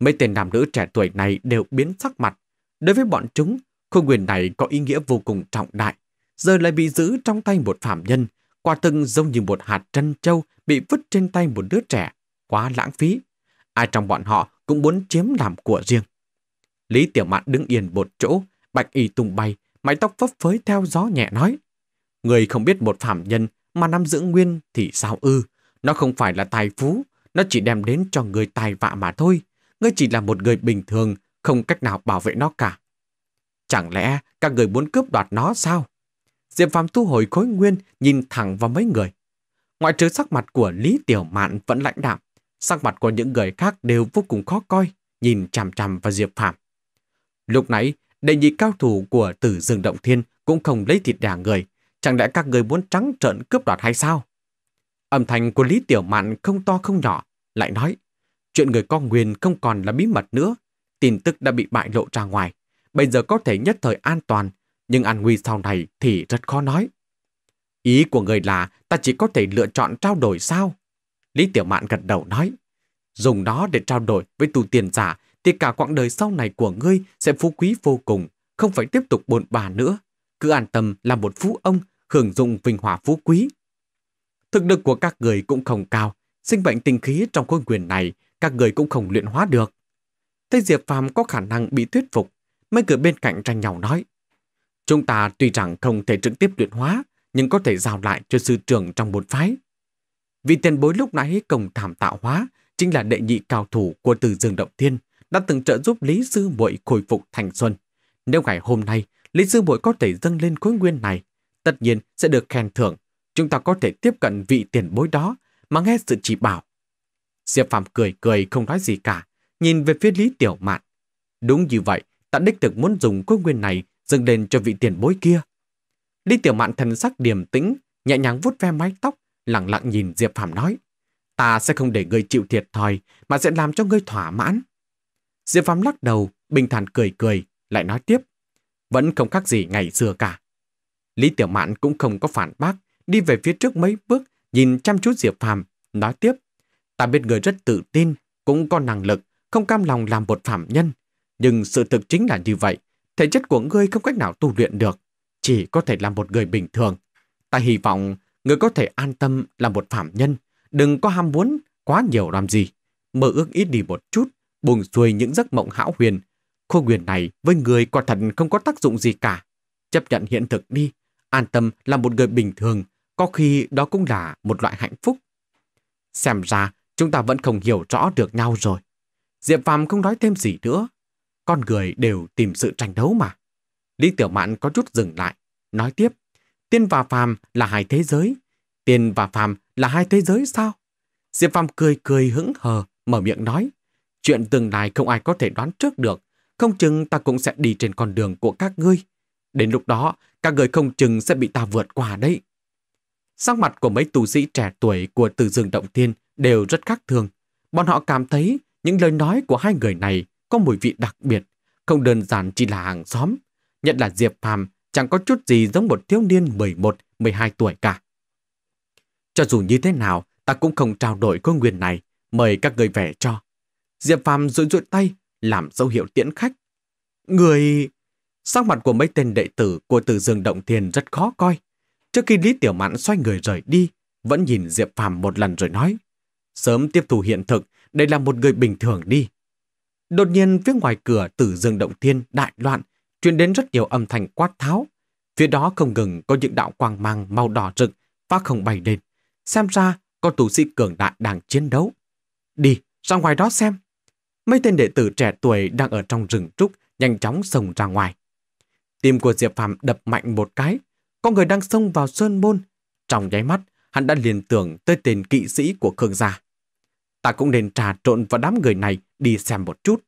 Mấy tên nam nữ trẻ tuổi này đều biến sắc mặt. Đối với bọn chúng, Khôi nguyên này có ý nghĩa vô cùng trọng đại, giờ lại bị giữ trong tay một phạm nhân, quả từng giống như một hạt trân châu bị vứt trên tay một đứa trẻ, quá lãng phí. Ai trong bọn họ cũng muốn chiếm làm của riêng. Lý Tiểu Mạn đứng yên một chỗ, bạch y tung bay, mái tóc phấp phới theo gió nhẹ nói. Người không biết một phạm nhân mà nắm giữ nguyên thì sao ư? Nó không phải là tài phú, nó chỉ đem đến cho người tài vạ mà thôi. Ngươi chỉ là một người bình thường, không cách nào bảo vệ nó cả. Chẳng lẽ các người muốn cướp đoạt nó sao? Diệp Phạm thu hồi khối nguyên nhìn thẳng vào mấy người. Ngoại trừ sắc mặt của Lý Tiểu Mạn vẫn lãnh đạm, sắc mặt của những người khác đều vô cùng khó coi, nhìn chằm chằm vào Diệp Phạm. Lúc nãy, đệ nhị cao thủ của tử rừng động thiên cũng không lấy thịt đà người, chẳng lẽ các người muốn trắng trợn cướp đoạt hay sao? Âm thanh của Lý Tiểu Mạn không to không nhỏ, lại nói, chuyện người con nguyên không còn là bí mật nữa, tin tức đã bị bại lộ ra ngoài, bây giờ có thể nhất thời an toàn, nhưng an nguy sau này thì rất khó nói. Ý của người là ta chỉ có thể lựa chọn trao đổi sao? Lý Tiểu Mạn gật đầu nói. Dùng nó để trao đổi với tù tiền giả thì cả quãng đời sau này của ngươi sẽ phú quý vô cùng, không phải tiếp tục bồn bà nữa. Cứ an tâm là một phú ông, hưởng dụng vinh hòa phú quý. Thực lực của các người cũng không cao, sinh bệnh tinh khí trong khối quyền này các người cũng không luyện hóa được. Thế Diệp Phàm có khả năng bị thuyết phục, mấy người bên cạnh tranh nhau nói. Chúng ta tuy rằng không thể trực tiếp luyện hóa, nhưng có thể giao lại cho sư trưởng trong một phái. Vị tiền bối lúc nãy công thảm tạo hóa chính là đệ nhị cao thủ của từ Dương Động Thiên đã từng trợ giúp Lý Sư Bội khôi phục thành xuân. Nếu ngày hôm nay Lý Sư Bội có thể dâng lên khối nguyên này, tất nhiên sẽ được khen thưởng. Chúng ta có thể tiếp cận vị tiền bối đó mà nghe sự chỉ bảo. Diệp Phạm cười cười không nói gì cả, nhìn về phía Lý Tiểu Mạn. Đúng như vậy, ta đích thực muốn dùng cối nguyên này dựng lên cho vị tiền bối kia. Lý Tiểu Mạn thần sắc điềm tĩnh, nhẹ nhàng vuốt ve mái tóc, lặng lặng nhìn Diệp Phạm nói. Ta sẽ không để ngươi chịu thiệt thòi, mà sẽ làm cho ngươi thỏa mãn. Diệp Phạm lắc đầu, bình thản cười cười, lại nói tiếp. Vẫn không khác gì ngày xưa cả. Lý Tiểu Mạn cũng không có phản bác, đi về phía trước mấy bước, nhìn chăm chú Diệp Phạm, nói tiếp. Ta biết ngươi rất tự tin, cũng có năng lực, không cam lòng làm một phạm nhân, nhưng sự thực chính là như vậy. Thể chất của ngươi không cách nào tu luyện được. Chỉ có thể là một người bình thường. Ta hy vọng ngươi có thể an tâm là một phạm nhân. Đừng có ham muốn quá nhiều làm gì. Mơ ước ít đi một chút, buồn xuôi những giấc mộng hão huyền. Khô quyền này với người quả thật không có tác dụng gì cả. Chấp nhận hiện thực đi. An tâm là một người bình thường. Có khi đó cũng là một loại hạnh phúc. Xem ra chúng ta vẫn không hiểu rõ được nhau rồi. Diệp Phàm không nói thêm gì nữa, con người đều tìm sự tranh đấu mà. Lý Tiểu Mạn có chút dừng lại, nói tiếp, tiên và phàm là hai thế giới, tiên và phàm là hai thế giới sao? Diệp Phàm cười cười hững hờ, mở miệng nói, chuyện tương lai không ai có thể đoán trước được, không chừng ta cũng sẽ đi trên con đường của các ngươi. Đến lúc đó, các người không chừng sẽ bị ta vượt qua đấy. Sắc mặt của mấy tù sĩ trẻ tuổi của Từ Dương Động Thiên đều rất khác thường. Bọn họ cảm thấy những lời nói của hai người này có mùi vị đặc biệt, không đơn giản chỉ là hàng xóm. Nhất là Diệp Phàm chẳng có chút gì giống một thiếu niên 11, 12 tuổi cả. Cho dù như thế nào, ta cũng không trao đổi công quyền này, mời các người về cho. Diệp Phàm rụi rụi tay, làm dấu hiệu tiễn khách. Người... Sắc mặt của mấy tên đệ tử của Từ Dương Động Thiên rất khó coi. Trước khi Lý Tiểu Mãn xoay người rời đi, vẫn nhìn Diệp Phàm một lần rồi nói. Sớm tiếp thu hiện thực, đây là một người bình thường đi, Đột nhiên phía ngoài cửa tử dương động thiên đại loạn, truyền đến rất nhiều âm thanh quát tháo. Phía đó không ngừng có những đạo quang mang màu đỏ rực, và không bay lên. Xem ra con tù sĩ cường đại đang chiến đấu. Đi, ra ngoài đó xem. Mấy tên đệ tử trẻ tuổi đang ở trong rừng trúc nhanh chóng sông ra ngoài. Tim của Diệp Phạm đập mạnh một cái. Có người đang xông vào sơn môn. Trong nháy mắt, hắn đã liền tưởng tới tên kỵ sĩ của Khương gia. Ta cũng nên trà trộn vào đám người này đi xem một chút.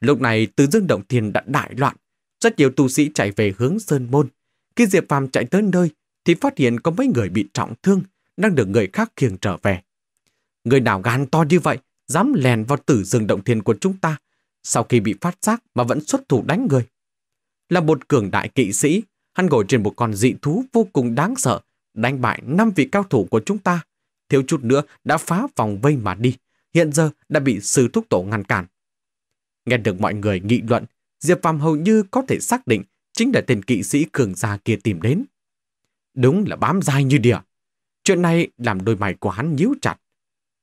Lúc này từ dương động thiên đã đại loạn, rất nhiều tu sĩ chạy về hướng Sơn Môn. Khi Diệp Phàm chạy tới nơi, thì phát hiện có mấy người bị trọng thương, đang được người khác khiêng trở về. Người nào gan to như vậy, dám lèn vào tử dương động thiên của chúng ta, sau khi bị phát giác mà vẫn xuất thủ đánh người. Là một cường đại kỵ sĩ, hắn ngồi trên một con dị thú vô cùng đáng sợ, đánh bại năm vị cao thủ của chúng ta, thiếu chút nữa đã phá vòng vây mà đi, hiện giờ đã bị sư thúc tổ ngăn cản. Nghe được mọi người nghị luận, Diệp Phạm hầu như có thể xác định chính là tên kỵ sĩ cường gia kia tìm đến. Đúng là bám dai như địa. Chuyện này làm đôi mày của hắn nhíu chặt.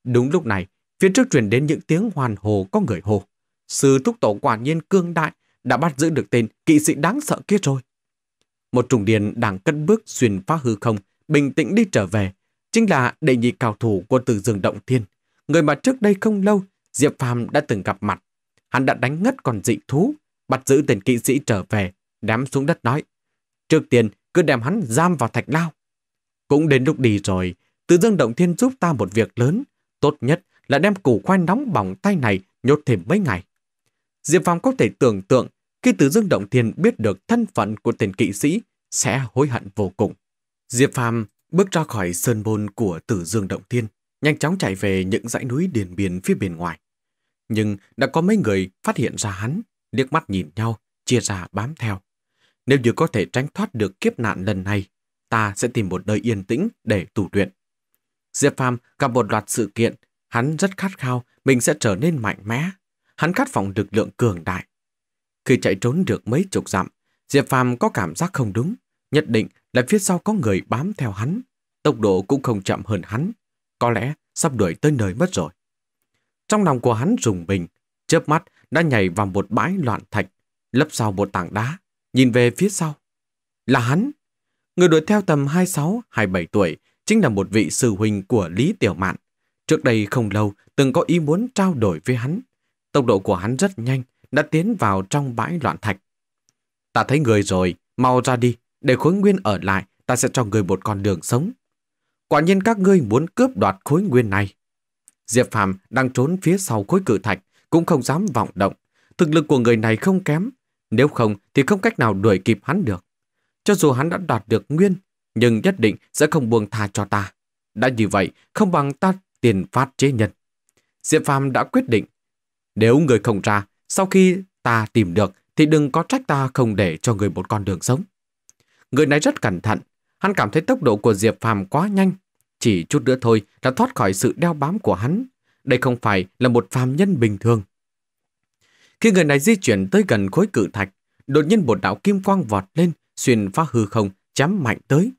Đúng lúc này, phía trước truyền đến những tiếng hoàn hồ có người hồ. Sư thúc tổ quả nhiên cương đại đã bắt giữ được tên kỵ sĩ đáng sợ kia rồi. Một trùng điền đang cất bước xuyên phá hư không, bình tĩnh đi trở về, chính là đệ nhị cao thủ của từ dương động thiên, người mà trước đây không lâu Diệp Phàm đã từng gặp mặt. Hắn đã đánh ngất con dị thú, bắt giữ tên kỵ sĩ trở về, đám xuống đất nói. Trước tiên, cứ đem hắn giam vào thạch lao. Cũng đến lúc đi rồi, Từ Dương Động Thiên giúp ta một việc lớn. Tốt nhất là đem củ khoai nóng bỏng tay này nhốt thêm mấy ngày. Diệp Phàm có thể tưởng tượng khi Từ Dương Động Thiên biết được thân phận của tên kỵ sĩ sẽ hối hận vô cùng. Diệp Phàm bước ra khỏi sơn bôn của Tử Dương Động Thiên, nhanh chóng chạy về những dãy núi điền biển phía bên ngoài. Nhưng đã có mấy người phát hiện ra hắn, liếc mắt nhìn nhau, chia ra bám theo. Nếu như có thể tránh thoát được kiếp nạn lần này, ta sẽ tìm một nơi yên tĩnh để tù luyện. Diệp Phàm gặp một loạt sự kiện, hắn rất khát khao mình sẽ trở nên mạnh mẽ. Hắn khát vọng lực lượng cường đại. Khi chạy trốn được mấy chục dặm, Diệp Phàm có cảm giác không đúng, nhất định là phía sau có người bám theo hắn. Tốc độ cũng không chậm hơn hắn, có lẽ sắp đuổi tới nơi mất rồi. Trong lòng của hắn rùng mình, chớp mắt đã nhảy vào một bãi loạn thạch, lấp sau một tảng đá, nhìn về phía sau. Là hắn! Người đuổi theo tầm 26-27 tuổi chính là một vị sư huynh của Lý Tiểu Mạn. Trước đây không lâu từng có ý muốn trao đổi với hắn. Tốc độ của hắn rất nhanh, đã tiến vào trong bãi loạn thạch. Ta thấy người rồi, mau ra đi, để khối nguyên ở lại, ta sẽ cho người một con đường sống. Quả nhiên các ngươi muốn cướp đoạt khối nguyên này. Diệp Phàm đang trốn phía sau khối cự thạch, cũng không dám vọng động. Thực lực của người này không kém, nếu không thì không cách nào đuổi kịp hắn được. Cho dù hắn đã đoạt được nguyên, nhưng nhất định sẽ không buông tha cho ta. Đã như vậy, không bằng ta tiền phát chế nhân. Diệp Phàm đã quyết định, nếu người không ra, sau khi ta tìm được thì đừng có trách ta không để cho người một con đường sống. Người này rất cẩn thận, Hắn cảm thấy tốc độ của Diệp Phàm quá nhanh, chỉ chút nữa thôi đã thoát khỏi sự đeo bám của hắn. Đây không phải là một phàm nhân bình thường. Khi người này di chuyển tới gần khối cự thạch, đột nhiên một đạo kim quang vọt lên, xuyên phá hư không, chém mạnh tới.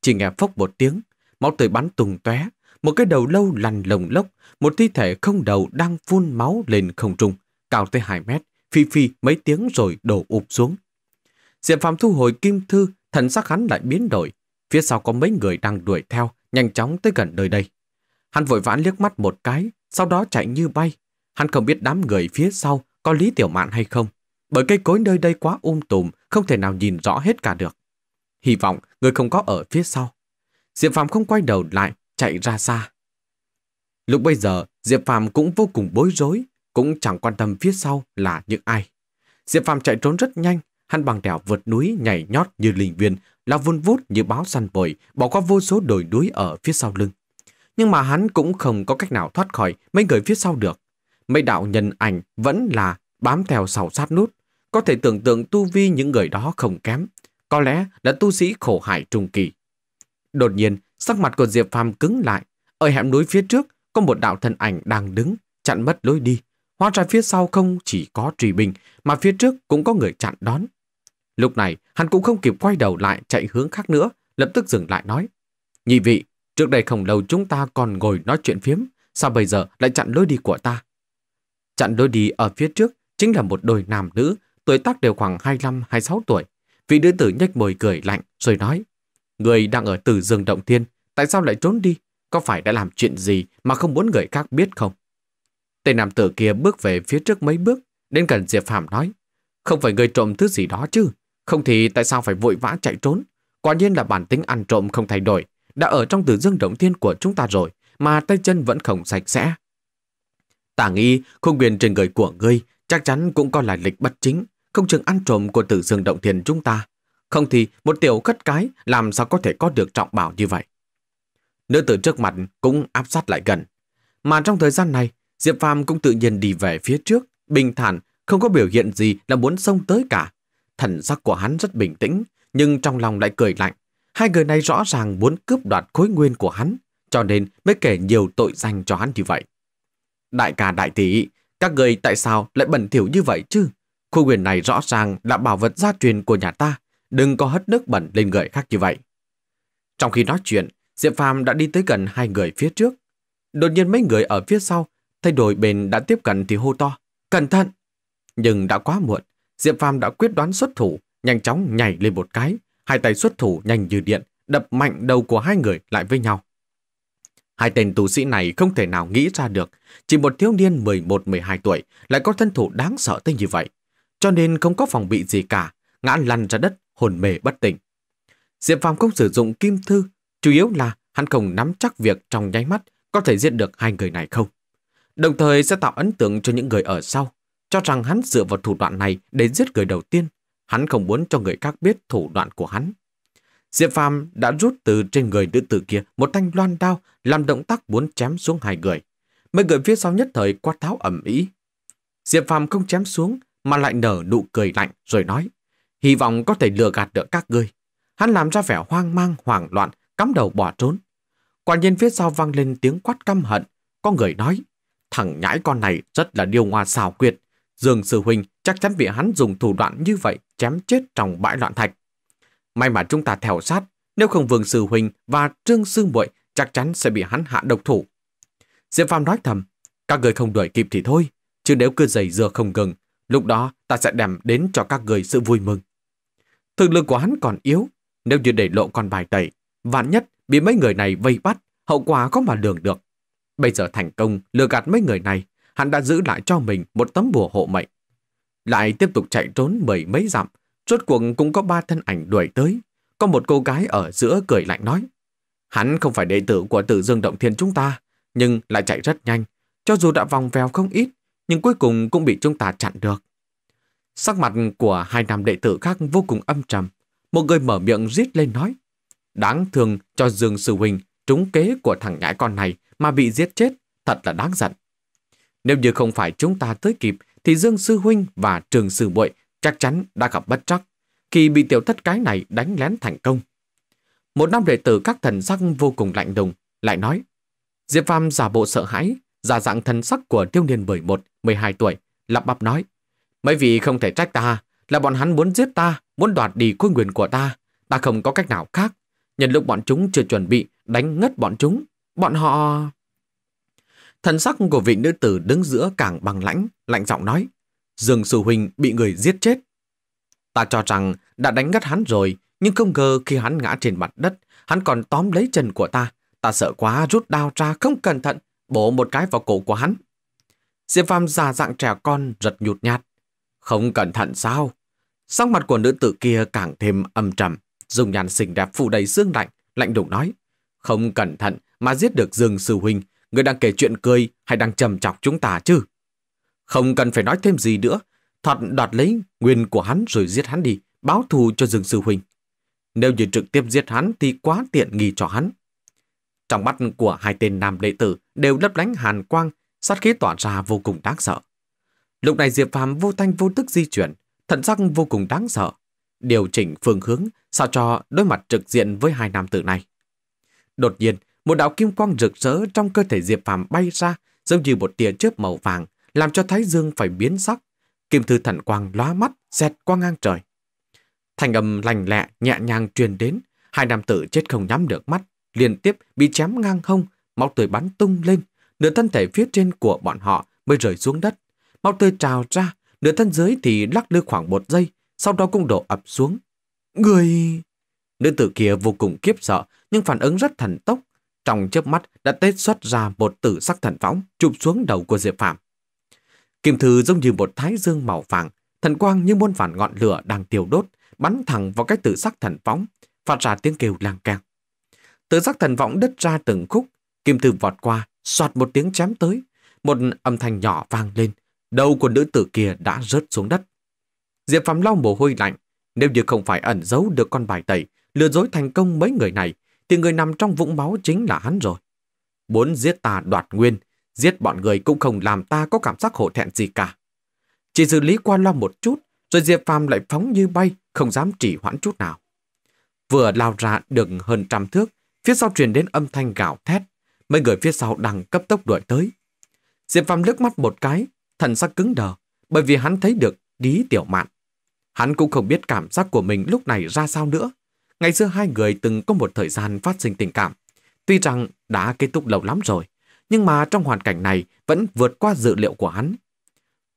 Chỉ nghe phốc một tiếng, máu tươi bắn tùng tóe, một cái đầu lâu lằn lồng lốc, một thi thể không đầu đang phun máu lên không trung, cao tới 2 mét, phi phi mấy tiếng rồi đổ ụp xuống. Diệp Phạm thu hồi kim thư thần sắc hắn lại biến đổi. Phía sau có mấy người đang đuổi theo, nhanh chóng tới gần nơi đây. Hắn vội vã liếc mắt một cái, sau đó chạy như bay. Hắn không biết đám người phía sau có Lý Tiểu Mạn hay không, bởi cây cối nơi đây quá um tùm, không thể nào nhìn rõ hết cả được. Hy vọng người không có ở phía sau. Diệp Phạm không quay đầu lại, chạy ra xa. Lúc bây giờ, Diệp Phạm cũng vô cùng bối rối, cũng chẳng quan tâm phía sau là những ai. Diệp Phạm chạy trốn rất nhanh, hắn bằng đèo vượt núi nhảy nhót như linh viên, lao vun vút như báo săn bồi, bỏ qua vô số đồi núi ở phía sau lưng. Nhưng mà hắn cũng không có cách nào thoát khỏi mấy người phía sau được. Mấy đạo nhân ảnh vẫn là bám theo sầu sát nút. Có thể tưởng tượng tu vi những người đó không kém. Có lẽ là tu sĩ khổ hải trung kỳ. Đột nhiên, sắc mặt của Diệp Phàm cứng lại. Ở hẻm núi phía trước, có một đạo thân ảnh đang đứng, chặn mất lối đi. Hóa ra phía sau không chỉ có trì bình, mà phía trước cũng có người chặn đón. Lúc này, hắn cũng không kịp quay đầu lại chạy hướng khác nữa, lập tức dừng lại nói. Nhị vị, trước đây không lâu chúng ta còn ngồi nói chuyện phiếm, sao bây giờ lại chặn lối đi của ta? Chặn lối đi ở phía trước chính là một đôi nam nữ, tuổi tác đều khoảng 25-26 tuổi. Vị nữ tử nhếch môi cười lạnh rồi nói, người đang ở từ rừng động thiên, tại sao lại trốn đi? Có phải đã làm chuyện gì mà không muốn người khác biết không? Tên nam tử kia bước về phía trước mấy bước, đến gần Diệp Phạm nói, không phải người trộm thứ gì đó chứ, không thì tại sao phải vội vã chạy trốn? Quả nhiên là bản tính ăn trộm không thay đổi, đã ở trong tử dương động thiên của chúng ta rồi, mà tay chân vẫn không sạch sẽ. Tả nghi, khung quyền trên người của ngươi chắc chắn cũng coi là lịch bất chính, không chừng ăn trộm của tử dương động thiên chúng ta. Không thì một tiểu cất cái làm sao có thể có được trọng bảo như vậy. Nữ tử trước mặt cũng áp sát lại gần. Mà trong thời gian này, Diệp Phàm cũng tự nhiên đi về phía trước, bình thản, không có biểu hiện gì là muốn xông tới cả. Thần sắc của hắn rất bình tĩnh, nhưng trong lòng lại cười lạnh. Hai người này rõ ràng muốn cướp đoạt khối nguyên của hắn, cho nên mới kể nhiều tội danh cho hắn như vậy. Đại ca đại tỷ, các người tại sao lại bẩn thỉu như vậy chứ? Khối nguyên này rõ ràng là bảo vật gia truyền của nhà ta, đừng có hất nước bẩn lên người khác như vậy. Trong khi nói chuyện, Diệp Phàm đã đi tới gần hai người phía trước. Đột nhiên mấy người ở phía sau, thay đổi bền đã tiếp cận thì hô to, cẩn thận. Nhưng đã quá muộn, Diệp Phàm đã quyết đoán xuất thủ, nhanh chóng nhảy lên một cái, hai tay xuất thủ nhanh như điện, đập mạnh đầu của hai người lại với nhau. Hai tên tù sĩ này không thể nào nghĩ ra được, chỉ một thiếu niên 11-12 tuổi lại có thân thủ đáng sợ tới như vậy, cho nên không có phòng bị gì cả, ngã lăn ra đất, hồn mề bất tỉnh. Diệp Phàm không sử dụng kim thư, chủ yếu là hắn không nắm chắc việc trong nháy mắt có thể giết được hai người này không. Đồng thời sẽ tạo ấn tượng cho những người ở sau, cho rằng hắn dựa vào thủ đoạn này để giết người đầu tiên. Hắn không muốn cho người khác biết thủ đoạn của hắn. Diệp Phạm đã rút từ trên người nữ tử kia một thanh loan đao làm động tác muốn chém xuống hai người. Mấy người phía sau nhất thời quát tháo ẩm ý. Diệp Phạm không chém xuống mà lại nở nụ cười lạnh rồi nói hy vọng có thể lừa gạt được các ngươi. Hắn làm ra vẻ hoang mang, hoảng loạn, cắm đầu bỏ trốn. Quả nhiên phía sau vang lên tiếng quát căm hận. Có người nói, thằng nhãi con này rất là điêu ngoa xào quyệt, Dương Sư Huynh chắc chắn bị hắn dùng thủ đoạn như vậy chém chết trong bãi loạn thạch. May mà chúng ta theo sát, nếu không Vương Sư Huynh và Trương Sư muội chắc chắn sẽ bị hắn hạ độc thủ. Diệp Phàm nói thầm, các người không đuổi kịp thì thôi, chứ nếu cứ giày dừa không ngừng, lúc đó ta sẽ đem đến cho các người sự vui mừng. Thực lực của hắn còn yếu, nếu như để lộ con bài tẩy, vạn nhất bị mấy người này vây bắt, hậu quả có mà lường được. Bây giờ thành công lừa gạt mấy người này hắn đã giữ lại cho mình một tấm bùa hộ mệnh. Lại tiếp tục chạy trốn mười mấy dặm, rốt cuộc cũng có ba thân ảnh đuổi tới. Có một cô gái ở giữa cười lạnh nói, hắn không phải đệ tử của tử dương động thiên chúng ta, nhưng lại chạy rất nhanh, cho dù đã vòng vèo không ít, nhưng cuối cùng cũng bị chúng ta chặn được. Sắc mặt của hai nam đệ tử khác vô cùng âm trầm, một người mở miệng rít lên nói, đáng thương cho Dương Sư Huynh, trúng kế của thằng nhãi con này mà bị giết chết, thật là đáng giận. Nếu như không phải chúng ta tới kịp, thì Dương Sư Huynh và Trường Sư Muội chắc chắn đã gặp bất trắc khi bị tiểu thất cái này đánh lén thành công. Một nam đệ tử các thần sắc vô cùng lạnh lùng, lại nói, Diệp Phàm giả bộ sợ hãi, giả dạng thần sắc của tiêu niên 11, 12 tuổi, lặp bắp nói, mấy vị không thể trách ta, là bọn hắn muốn giết ta, muốn đoạt đi quân quyền của ta, ta không có cách nào khác. Nhân lúc bọn chúng chưa chuẩn bị, đánh ngất bọn chúng, bọn họ... Thần sắc của vị nữ tử đứng giữa càng bằng lãnh, lạnh giọng nói. Dương Sư Huynh bị người giết chết. Ta cho rằng đã đánh ngất hắn rồi, nhưng không ngờ khi hắn ngã trên mặt đất, hắn còn tóm lấy chân của ta. Ta sợ quá rút đao ra không cẩn thận, bổ một cái vào cổ của hắn. Diệp Phàm già dạng trẻ con giật nhụt nhạt. Không cẩn thận sao? Sắc mặt của nữ tử kia càng thêm âm trầm, dùng nhàn xình đẹp phủ đầy xương lạnh, lạnh đủ nói. Không cẩn thận mà giết được Dương Sư Huynh, người đang kể chuyện cười hay đang trầm chọc chúng ta chứ? Không cần phải nói thêm gì nữa, thoạt đoạt lấy nguyên của hắn rồi giết hắn đi, báo thù cho rừng sư huynh. Nếu như trực tiếp giết hắn thì quá tiện nghi cho hắn. Trong mắt của hai tên nam đệ tử đều lấp lánh hàn quang, sát khí tỏa ra vô cùng đáng sợ. Lúc này Diệp Phàm vô thanh vô tức di chuyển, thận sắc vô cùng đáng sợ, điều chỉnh phương hướng sao cho đối mặt trực diện với hai nam tử này. Đột nhiên, một đạo kim quang rực rỡ trong cơ thể Diệp Phàm bay ra, giống như một tia chớp màu vàng, làm cho Thái Dương phải biến sắc. Kim thư thần quang lóa mắt, xẹt qua ngang trời. Thành âm lành lẹ, nhẹ nhàng truyền đến, hai nam tử chết không nhắm được mắt, liên tiếp bị chém ngang hông, máu tươi bắn tung lên, nửa thân thể phía trên của bọn họ mới rời xuống đất. Máu tươi trào ra, nửa thân dưới thì lắc lư khoảng một giây, sau đó cũng đổ ập xuống. Người... Nữ tử kia vô cùng kiếp sợ, nhưng phản ứng rất thần tốc, trong chớp mắt đã tết xuất ra một tử sắc thần phóng chụp xuống đầu của Diệp Phạm. Kim thư giống như một thái dương màu vàng, thần quang như muôn vàn ngọn lửa đang tiêu đốt, bắn thẳng vào cái tử sắc thần phóng, phát ra tiếng kêu lang keng. Tử sắc thần võng đứt ra từng khúc, kim thư vọt qua, soạt một tiếng chém tới, một âm thanh nhỏ vang lên, đầu của nữ tử kia đã rớt xuống đất. Diệp Phạm lau mồ hôi lạnh, nếu như không phải ẩn giấu được con bài tẩy, lừa dối thành công mấy người này, thì người nằm trong vũng máu chính là hắn rồi. Muốn giết ta đoạt nguyên, giết bọn người cũng không làm ta có cảm giác hổ thẹn gì cả. Chỉ xử lý qua lo một chút, rồi Diệp Phàm lại phóng như bay, không dám trì hoãn chút nào. Vừa lao ra được hơn trăm thước, phía sau truyền đến âm thanh gào thét, mấy người phía sau đang cấp tốc đuổi tới. Diệp Phàm liếc mắt một cái, thần sắc cứng đờ, bởi vì hắn thấy được Lý Tiểu Mạn. Hắn cũng không biết cảm giác của mình lúc này ra sao nữa, Ngày xưa hai người từng có một thời gian phát sinh tình cảm. Tuy rằng đã kết thúc lâu lắm rồi, nhưng mà trong hoàn cảnh này vẫn vượt qua dự liệu của hắn.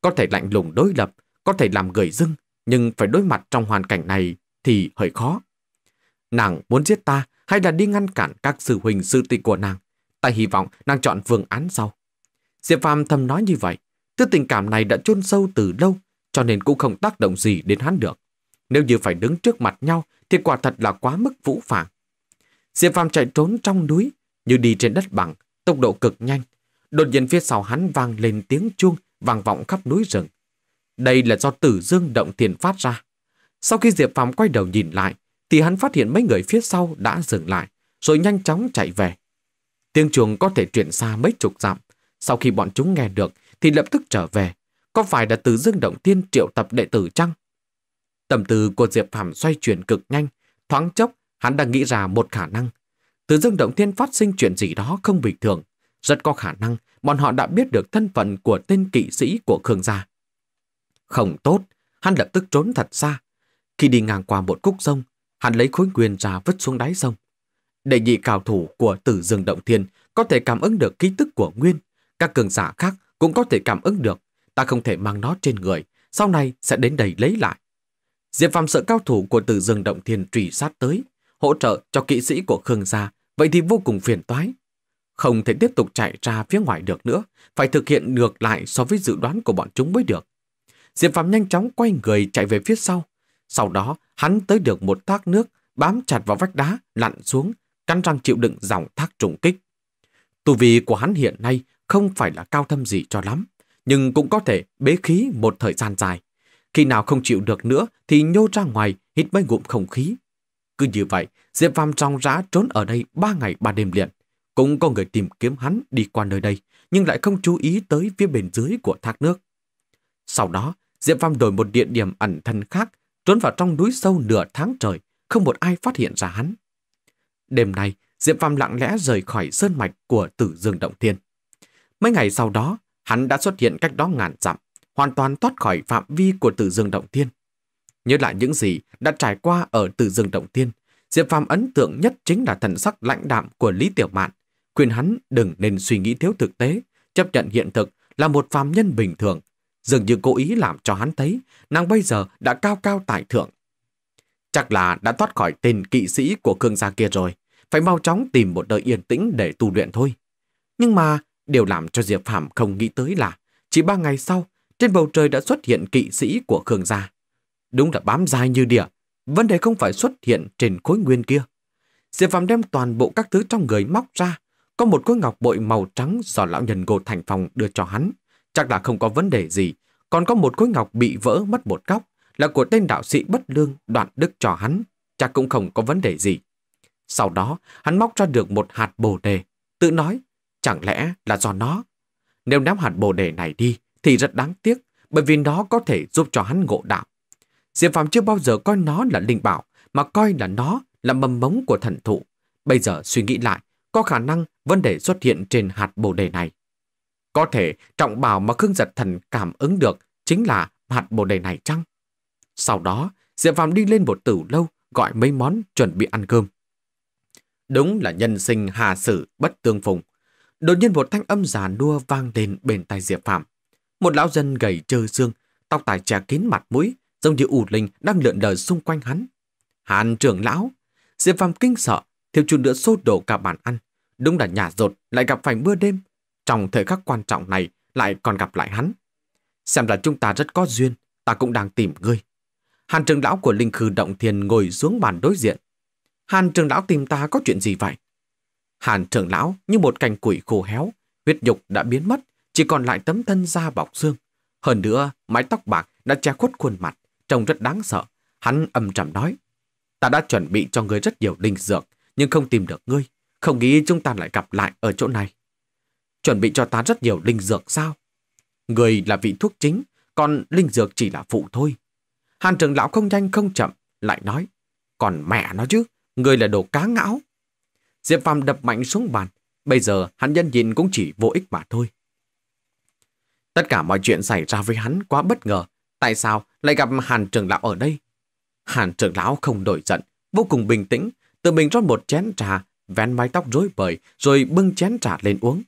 Có thể lạnh lùng đối lập, có thể làm người dưng, nhưng phải đối mặt trong hoàn cảnh này thì hơi khó. Nàng muốn giết ta hay là đi ngăn cản các sư huynh sư tị của nàng? Ta hy vọng nàng chọn phương án sau. Diệp Phàm thầm nói như vậy, tư tình cảm này đã chôn sâu từ lâu, cho nên cũng không tác động gì đến hắn được. Nếu như phải đứng trước mặt nhau thì quả thật là quá mức vũ phàng. Diệp Phàm chạy trốn trong núi như đi trên đất bằng, tốc độ cực nhanh. Đột nhiên phía sau hắn vang lên tiếng chuông vang vọng khắp núi rừng. Đây là do Tử Dương động thiền phát ra. Sau khi Diệp Phàm quay đầu nhìn lại, thì hắn phát hiện mấy người phía sau đã dừng lại, rồi nhanh chóng chạy về. Tiếng chuông có thể chuyển xa mấy chục dặm. Sau khi bọn chúng nghe được thì lập tức trở về. Có phải là Tử Dương động Thiên triệu tập đệ tử chăng? tầm tư của Diệp phạm xoay chuyển cực nhanh, thoáng chốc hắn đang nghĩ ra một khả năng. Từ Dương Động Thiên phát sinh chuyện gì đó không bình thường, rất có khả năng bọn họ đã biết được thân phận của tên kỵ sĩ của Khương gia. Không tốt, hắn lập tức trốn thật xa. Khi đi ngang qua một cúc sông, hắn lấy khối quyền ra vứt xuống đáy sông. Đệ nhị cao thủ của Tử Dương Động Thiên có thể cảm ứng được ký tức của Nguyên, các cường giả khác cũng có thể cảm ứng được, ta không thể mang nó trên người, sau này sẽ đến đây lấy lại. Diệp Phạm sợ cao thủ của Tử Dương Động Thiên truy sát tới, hỗ trợ cho kỵ sĩ của Khương gia, vậy thì vô cùng phiền toái. Không thể tiếp tục chạy ra phía ngoài được nữa, phải thực hiện ngược lại so với dự đoán của bọn chúng mới được. Diệp Phạm nhanh chóng quay người chạy về phía sau. Sau đó, hắn tới được một thác nước, bám chặt vào vách đá, lặn xuống, cắn răng chịu đựng dòng thác trùng kích. Tu vi của hắn hiện nay không phải là cao thâm gì cho lắm, nhưng cũng có thể bế khí một thời gian dài. Khi nào không chịu được nữa thì nhô ra ngoài, hít mấy ngụm không khí. Cứ như vậy, Diệp Phàm trong rã trốn ở đây ba ngày ba đêm liền. Cũng có người tìm kiếm hắn đi qua nơi đây, nhưng lại không chú ý tới phía bên dưới của thác nước. Sau đó, Diệp Phàm đổi một địa điểm ẩn thân khác, trốn vào trong núi sâu nửa tháng trời, không một ai phát hiện ra hắn. Đêm nay, Diệp Phàm lặng lẽ rời khỏi sơn mạch của Tử Dương Động Thiên. Mấy ngày sau đó, hắn đã xuất hiện cách đó ngàn dặm, hoàn toàn thoát khỏi phạm vi của tử dương động thiên. Nhớ lại những gì đã trải qua ở tử dương động thiên, Diệp Phạm ấn tượng nhất chính là thần sắc lãnh đạm của Lý Tiểu Mạn, khuyên hắn đừng nên suy nghĩ thiếu thực tế, chấp nhận hiện thực là một phàm nhân bình thường, dường như cố ý làm cho hắn thấy nàng bây giờ đã cao cao tại thượng. Chắc là đã thoát khỏi tên kỵ sĩ của cương gia kia rồi, phải mau chóng tìm một nơi yên tĩnh để tu luyện thôi. Nhưng mà điều làm cho Diệp Phạm không nghĩ tới là chỉ ba ngày sau trên bầu trời đã xuất hiện kỵ sĩ của Khương gia. Đúng là bám dai như địa vấn đề không phải xuất hiện trên khối nguyên kia. Diệp Phạm đem toàn bộ các thứ trong người móc ra, có một khối ngọc bội màu trắng do lão nhân Ngô Thành Phòng đưa cho hắn. Chắc là không có vấn đề gì, còn có một khối ngọc bị vỡ mất một góc, là của tên đạo sĩ bất lương đoạn đức cho hắn, chắc cũng không có vấn đề gì. Sau đó, hắn móc ra được một hạt bồ đề, tự nói, chẳng lẽ là do nó. Nếu ném hạt bồ đề này đi, thì rất đáng tiếc bởi vì nó có thể giúp cho hắn ngộ đạo. Diệp Phạm chưa bao giờ coi nó là linh bảo mà coi là nó là mầm mống của thần thụ. Bây giờ suy nghĩ lại, có khả năng vấn đề xuất hiện trên hạt bồ đề này. Có thể trọng bảo mà Khương Giật Thần cảm ứng được chính là hạt bồ đề này chăng? Sau đó, Diệp Phạm đi lên một tử lâu gọi mấy món chuẩn bị ăn cơm. Đúng là nhân sinh hà sử bất tương phùng. Đột nhiên một thanh âm già đua vang lên bên tai Diệp Phạm. Một lão dân gầy trơ xương, tóc tài trà kín mặt mũi, giống như ủ linh đang lượn lờ xung quanh hắn. Hàn trưởng lão, Diệp Phàm kinh sợ, thiếu chút nữa sốt đổ cả bàn ăn. Đúng là nhà rột lại gặp phải mưa đêm. Trong thời khắc quan trọng này lại còn gặp lại hắn. Xem là chúng ta rất có duyên, ta cũng đang tìm ngươi. Hàn trưởng lão của Linh Khư Động Thiên ngồi xuống bàn đối diện. Hàn trưởng lão tìm ta có chuyện gì vậy? Hàn trưởng lão như một cành củi khô héo, huyết nhục đã biến mất, chỉ còn lại tấm thân da bọc xương. Hơn nữa, mái tóc bạc đã che khuất khuôn mặt, trông rất đáng sợ. Hắn âm trầm nói, ta đã chuẩn bị cho ngươi rất nhiều đinh dược, nhưng không tìm được ngươi. Không nghĩ chúng ta lại gặp lại ở chỗ này. Chuẩn bị cho ta rất nhiều linh dược sao? Người là vị thuốc chính, còn linh dược chỉ là phụ thôi. Hàn trưởng lão không nhanh không chậm, lại nói. Còn mẹ nó chứ, ngươi là đồ cá ngão. Diệp Phàm đập mạnh xuống bàn, bây giờ hắn nhân nhìn cũng chỉ vô ích mà thôi. Tất cả mọi chuyện xảy ra với hắn quá bất ngờ. Tại sao lại gặp Hàn trưởng lão ở đây? Hàn trưởng lão không đổi giận, vô cùng bình tĩnh, tự mình rót một chén trà, vén mái tóc rối bời rồi bưng chén trà lên uống.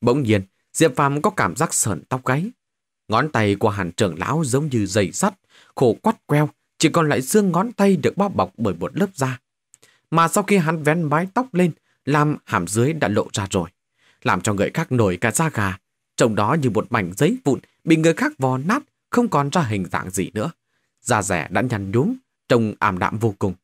Bỗng nhiên, Diệp Phàm có cảm giác sờn tóc gáy. Ngón tay của Hàn trưởng lão giống như dày sắt, khổ quắt queo, chỉ còn lại xương ngón tay được bao bọc bởi một lớp da. Mà sau khi hắn vén mái tóc lên, làm hàm dưới đã lộ ra rồi, làm cho người khác nổi cả da gà, trông đó như một mảnh giấy vụn bị người khác vò nát, không còn ra hình dạng gì nữa. Da rẻ đã nhăn nhúm, trông ảm đạm vô cùng.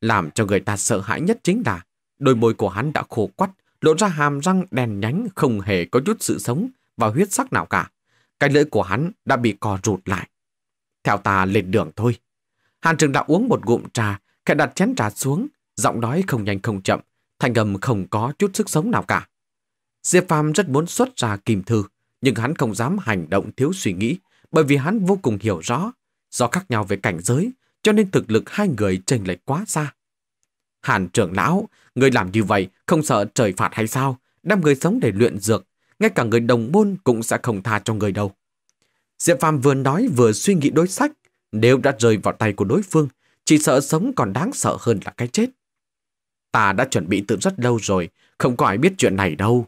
Làm cho người ta sợ hãi nhất chính là đôi môi của hắn đã khô quắt, lộ ra hàm răng đèn nhánh không hề có chút sự sống và huyết sắc nào cả. Cái lưỡi của hắn đã bị cò rụt lại. Theo ta lên đường thôi. Hàn trường đã uống một gụm trà, khẽ đặt chén trà xuống, giọng nói không nhanh không chậm, thành âm không có chút sức sống nào cả. Diệp Phàm rất muốn xuất ra kìm thư, nhưng hắn không dám hành động thiếu suy nghĩ, bởi vì hắn vô cùng hiểu rõ, do khác nhau về cảnh giới, cho nên thực lực hai người chênh lệch quá xa. Hàn trưởng lão, người làm như vậy không sợ trời phạt hay sao? Đem người sống để luyện dược, ngay cả người đồng môn cũng sẽ không tha cho người đâu. Diệp Phàm vừa nói vừa suy nghĩ đối sách, nếu đã rơi vào tay của đối phương, chỉ sợ sống còn đáng sợ hơn là cái chết. Ta đã chuẩn bị từ rất lâu rồi, không có ai biết chuyện này đâu.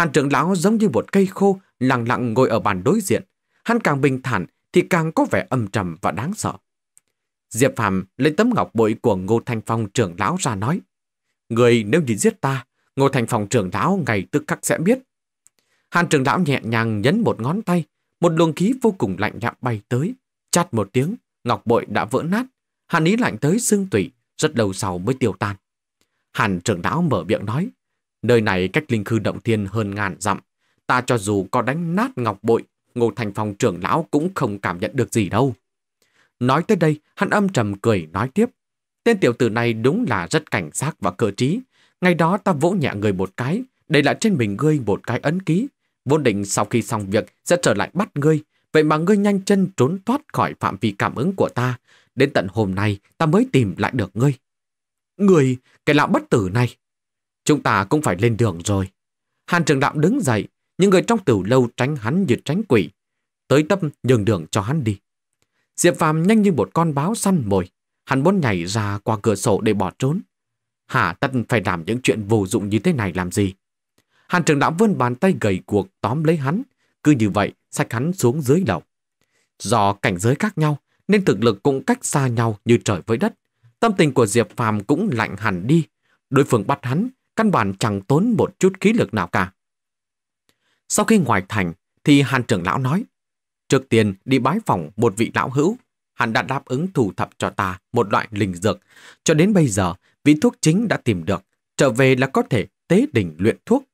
Hàn trưởng lão giống như một cây khô, lặng lặng ngồi ở bàn đối diện. Hắn càng bình thản thì càng có vẻ âm trầm và đáng sợ. Diệp Phàm lấy tấm ngọc bội của Ngô Thanh Phong trưởng lão ra nói. Người nếu như giết ta, Ngô Thanh Phong trưởng lão ngày tức khắc sẽ biết. Hàn trưởng lão nhẹ nhàng nhấn một ngón tay, một luồng khí vô cùng lạnh lẽo bay tới. Chát một tiếng, ngọc bội đã vỡ nát. Hàn ý lạnh tới xương tủy, rất lâu sau mới tiêu tan. Hàn trưởng lão mở miệng nói. Nơi này cách linh khư động thiên hơn ngàn dặm. Ta cho dù có đánh nát ngọc bội, Ngô Thành Phong trưởng lão cũng không cảm nhận được gì đâu. Nói tới đây, hắn âm trầm cười nói tiếp. Tên tiểu tử này đúng là rất cảnh giác và cơ trí. Ngày đó ta vỗ nhẹ người một cái, để lại trên mình ngươi một cái ấn ký. Vốn định sau khi xong việc sẽ trở lại bắt ngươi, vậy mà ngươi nhanh chân trốn thoát khỏi phạm vi cảm ứng của ta. Đến tận hôm nay ta mới tìm lại được ngươi. Người, cái lão bất tử này, Chúng ta cũng phải lên đường rồi. Hàn trường đạo đứng dậy, những người trong tiểu lâu tránh hắn như tránh quỷ. Tới tâm nhường đường cho hắn đi. Diệp Phạm nhanh như một con báo săn mồi. Hắn muốn nhảy ra qua cửa sổ để bỏ trốn. Hà tất phải làm những chuyện vô dụng như thế này làm gì? Hàn trường đạo vươn bàn tay gầy cuộc tóm lấy hắn. Cứ như vậy, sách hắn xuống dưới lầu. Do cảnh giới khác nhau, nên thực lực cũng cách xa nhau như trời với đất. Tâm tình của Diệp Phàm cũng lạnh hẳn đi. Đối phương bắt hắn căn bản chẳng tốn một chút khí lực nào cả. Sau khi ngoài thành, thì Hàn trưởng lão nói, trước tiên đi bái phòng một vị lão hữu, hàn đã đáp ứng thủ thập cho ta một loại linh dược. Cho đến bây giờ, vị thuốc chính đã tìm được, trở về là có thể tế đỉnh luyện thuốc.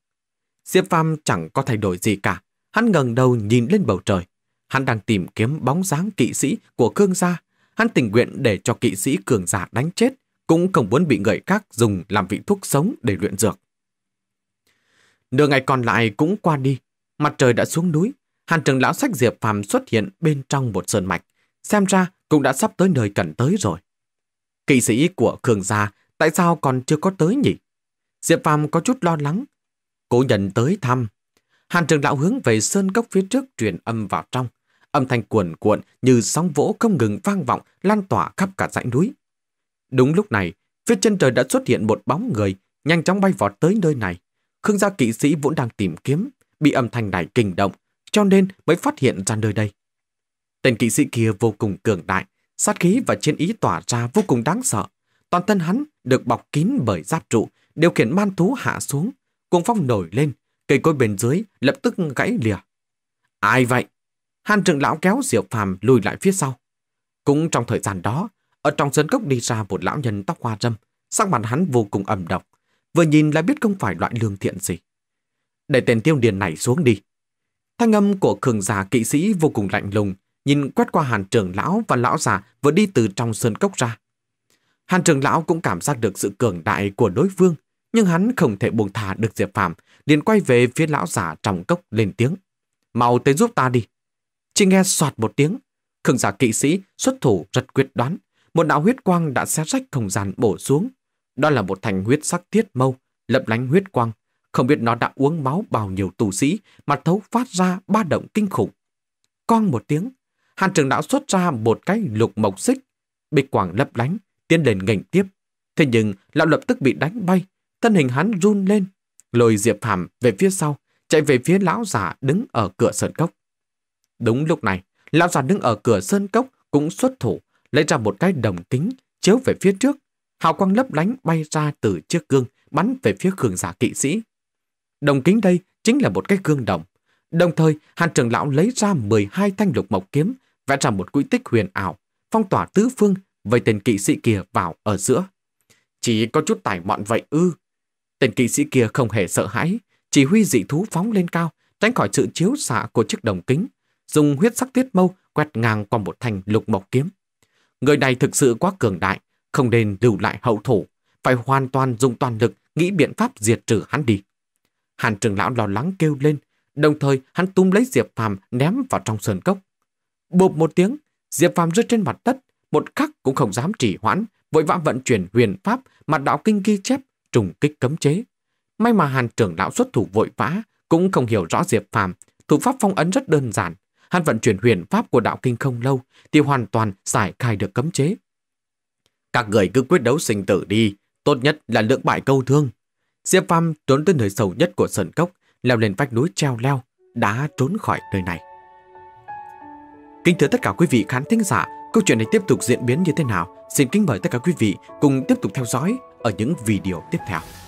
Diệp Phàm chẳng có thay đổi gì cả, hắn ngẩng đầu nhìn lên bầu trời. Hắn đang tìm kiếm bóng dáng kỵ sĩ của Cương gia, hắn tình nguyện để cho kỵ sĩ Cường giả đánh chết, cũng không muốn bị người khác dùng làm vị thuốc sống để luyện dược. Nửa ngày còn lại cũng qua đi, mặt trời đã xuống núi, Hàn Trường lão sách Diệp Phàm xuất hiện bên trong một sơn mạch, xem ra cũng đã sắp tới nơi cần tới rồi. Kỵ sĩ của Khương gia tại sao còn chưa có tới nhỉ? Diệp Phàm có chút lo lắng. Cố nhận tới thăm. Hàn Trường lão hướng về sơn cốc phía trước truyền âm vào trong, âm thanh cuồn cuộn như sóng vỗ không ngừng vang vọng lan tỏa khắp cả dãy núi. Đúng lúc này, phía chân trời đã xuất hiện một bóng người nhanh chóng bay vọt tới nơi này. Khương gia kỵ sĩ vẫn đang tìm kiếm, bị âm thanh này kinh động, cho nên mới phát hiện ra nơi đây. Tên kỵ sĩ kia vô cùng cường đại, sát khí và chiến ý tỏa ra vô cùng đáng sợ. Toàn thân hắn được bọc kín bởi giáp trụ, điều khiển man thú hạ xuống, cuồng phong nổi lên, cây cối bên dưới lập tức gãy lìa. Ai vậy? Hàn trưởng lão kéo Diệp Phàm lùi lại phía sau. Cũng trong thời gian đó, ở trong sân cốc đi ra một lão nhân tóc hoa râm, sắc mặt hắn vô cùng ẩm độc, vừa nhìn là biết không phải loại lương thiện gì. Để tên tiêu điền này xuống đi. Thanh âm của cường già kỵ sĩ vô cùng lạnh lùng, nhìn quét qua hàn trưởng lão và lão già vừa đi từ trong sơn cốc ra. Hàn trưởng lão cũng cảm giác được sự cường đại của đối phương, nhưng hắn không thể buông thả được Diệp Phạm, liền quay về phía lão giả trong cốc lên tiếng. Mau tới giúp ta đi. Chỉ nghe soạt một tiếng, cường giả kỵ sĩ xuất thủ rất quyết đoán, một đạo huyết quang đã xé rách không gian bổ xuống. Đó là một thành huyết sắc thiết mâu, lấp lánh huyết quang. Không biết nó đã uống máu bao nhiêu tù sĩ mà thấu phát ra ba động kinh khủng. Con một tiếng, hàn trường đạo xuất ra một cái lục mộc xích. Bịch quảng lấp lánh, tiến lên nghênh tiếp. Thế nhưng lão lập tức bị đánh bay, thân hình hắn run lên, lôi Diệp Phàm về phía sau, chạy về phía lão giả đứng ở cửa sơn cốc. Đúng lúc này, lão giả đứng ở cửa sơn cốc cũng xuất thủ, lấy ra một cái đồng kính, chiếu về phía trước. Hào quang lấp lánh bay ra từ chiếc gương, bắn về phía khương giả kỵ sĩ. Đồng kính đây chính là một cái gương đồng. Đồng thời, hàn trưởng lão lấy ra 12 thanh lục mộc kiếm, vẽ ra một quỹ tích huyền ảo, phong tỏa tứ phương, vây tên kỵ sĩ kia vào ở giữa. Chỉ có chút tài mọn vậy ư. Tên kỵ sĩ kia không hề sợ hãi, chỉ huy dị thú phóng lên cao, tránh khỏi sự chiếu xạ của chiếc đồng kính, dùng huyết sắc tiết mâu quét ngang qua một thanh lục mộc kiếm. Người này thực sự quá cường đại, không nên lưu lại hậu thủ, phải hoàn toàn dùng toàn lực nghĩ biện pháp diệt trừ hắn đi. Hàn trưởng lão lo lắng kêu lên, đồng thời hắn túm lấy Diệp Phàm ném vào trong sơn cốc. Bộp một tiếng, Diệp Phàm rơi trên mặt đất, một khắc cũng không dám trì hoãn, vội vã vận chuyển huyền pháp mà đạo kinh ghi chép trùng kích cấm chế. May mà Hàn trưởng lão xuất thủ vội vã, cũng không hiểu rõ Diệp Phàm, thủ pháp phong ấn rất đơn giản, hắn vận chuyển huyền pháp của đạo kinh không lâu thì hoàn toàn giải khai được cấm chế. Các người cứ quyết đấu sinh tử đi, tốt nhất là lượng bại câu thương. Diệp Phàm trốn tới nơi sâu nhất của sườn cốc, leo lên vách núi treo leo, đã trốn khỏi nơi này. Kính thưa tất cả quý vị khán thính giả, câu chuyện này tiếp tục diễn biến như thế nào? Xin kính mời tất cả quý vị cùng tiếp tục theo dõi ở những video tiếp theo.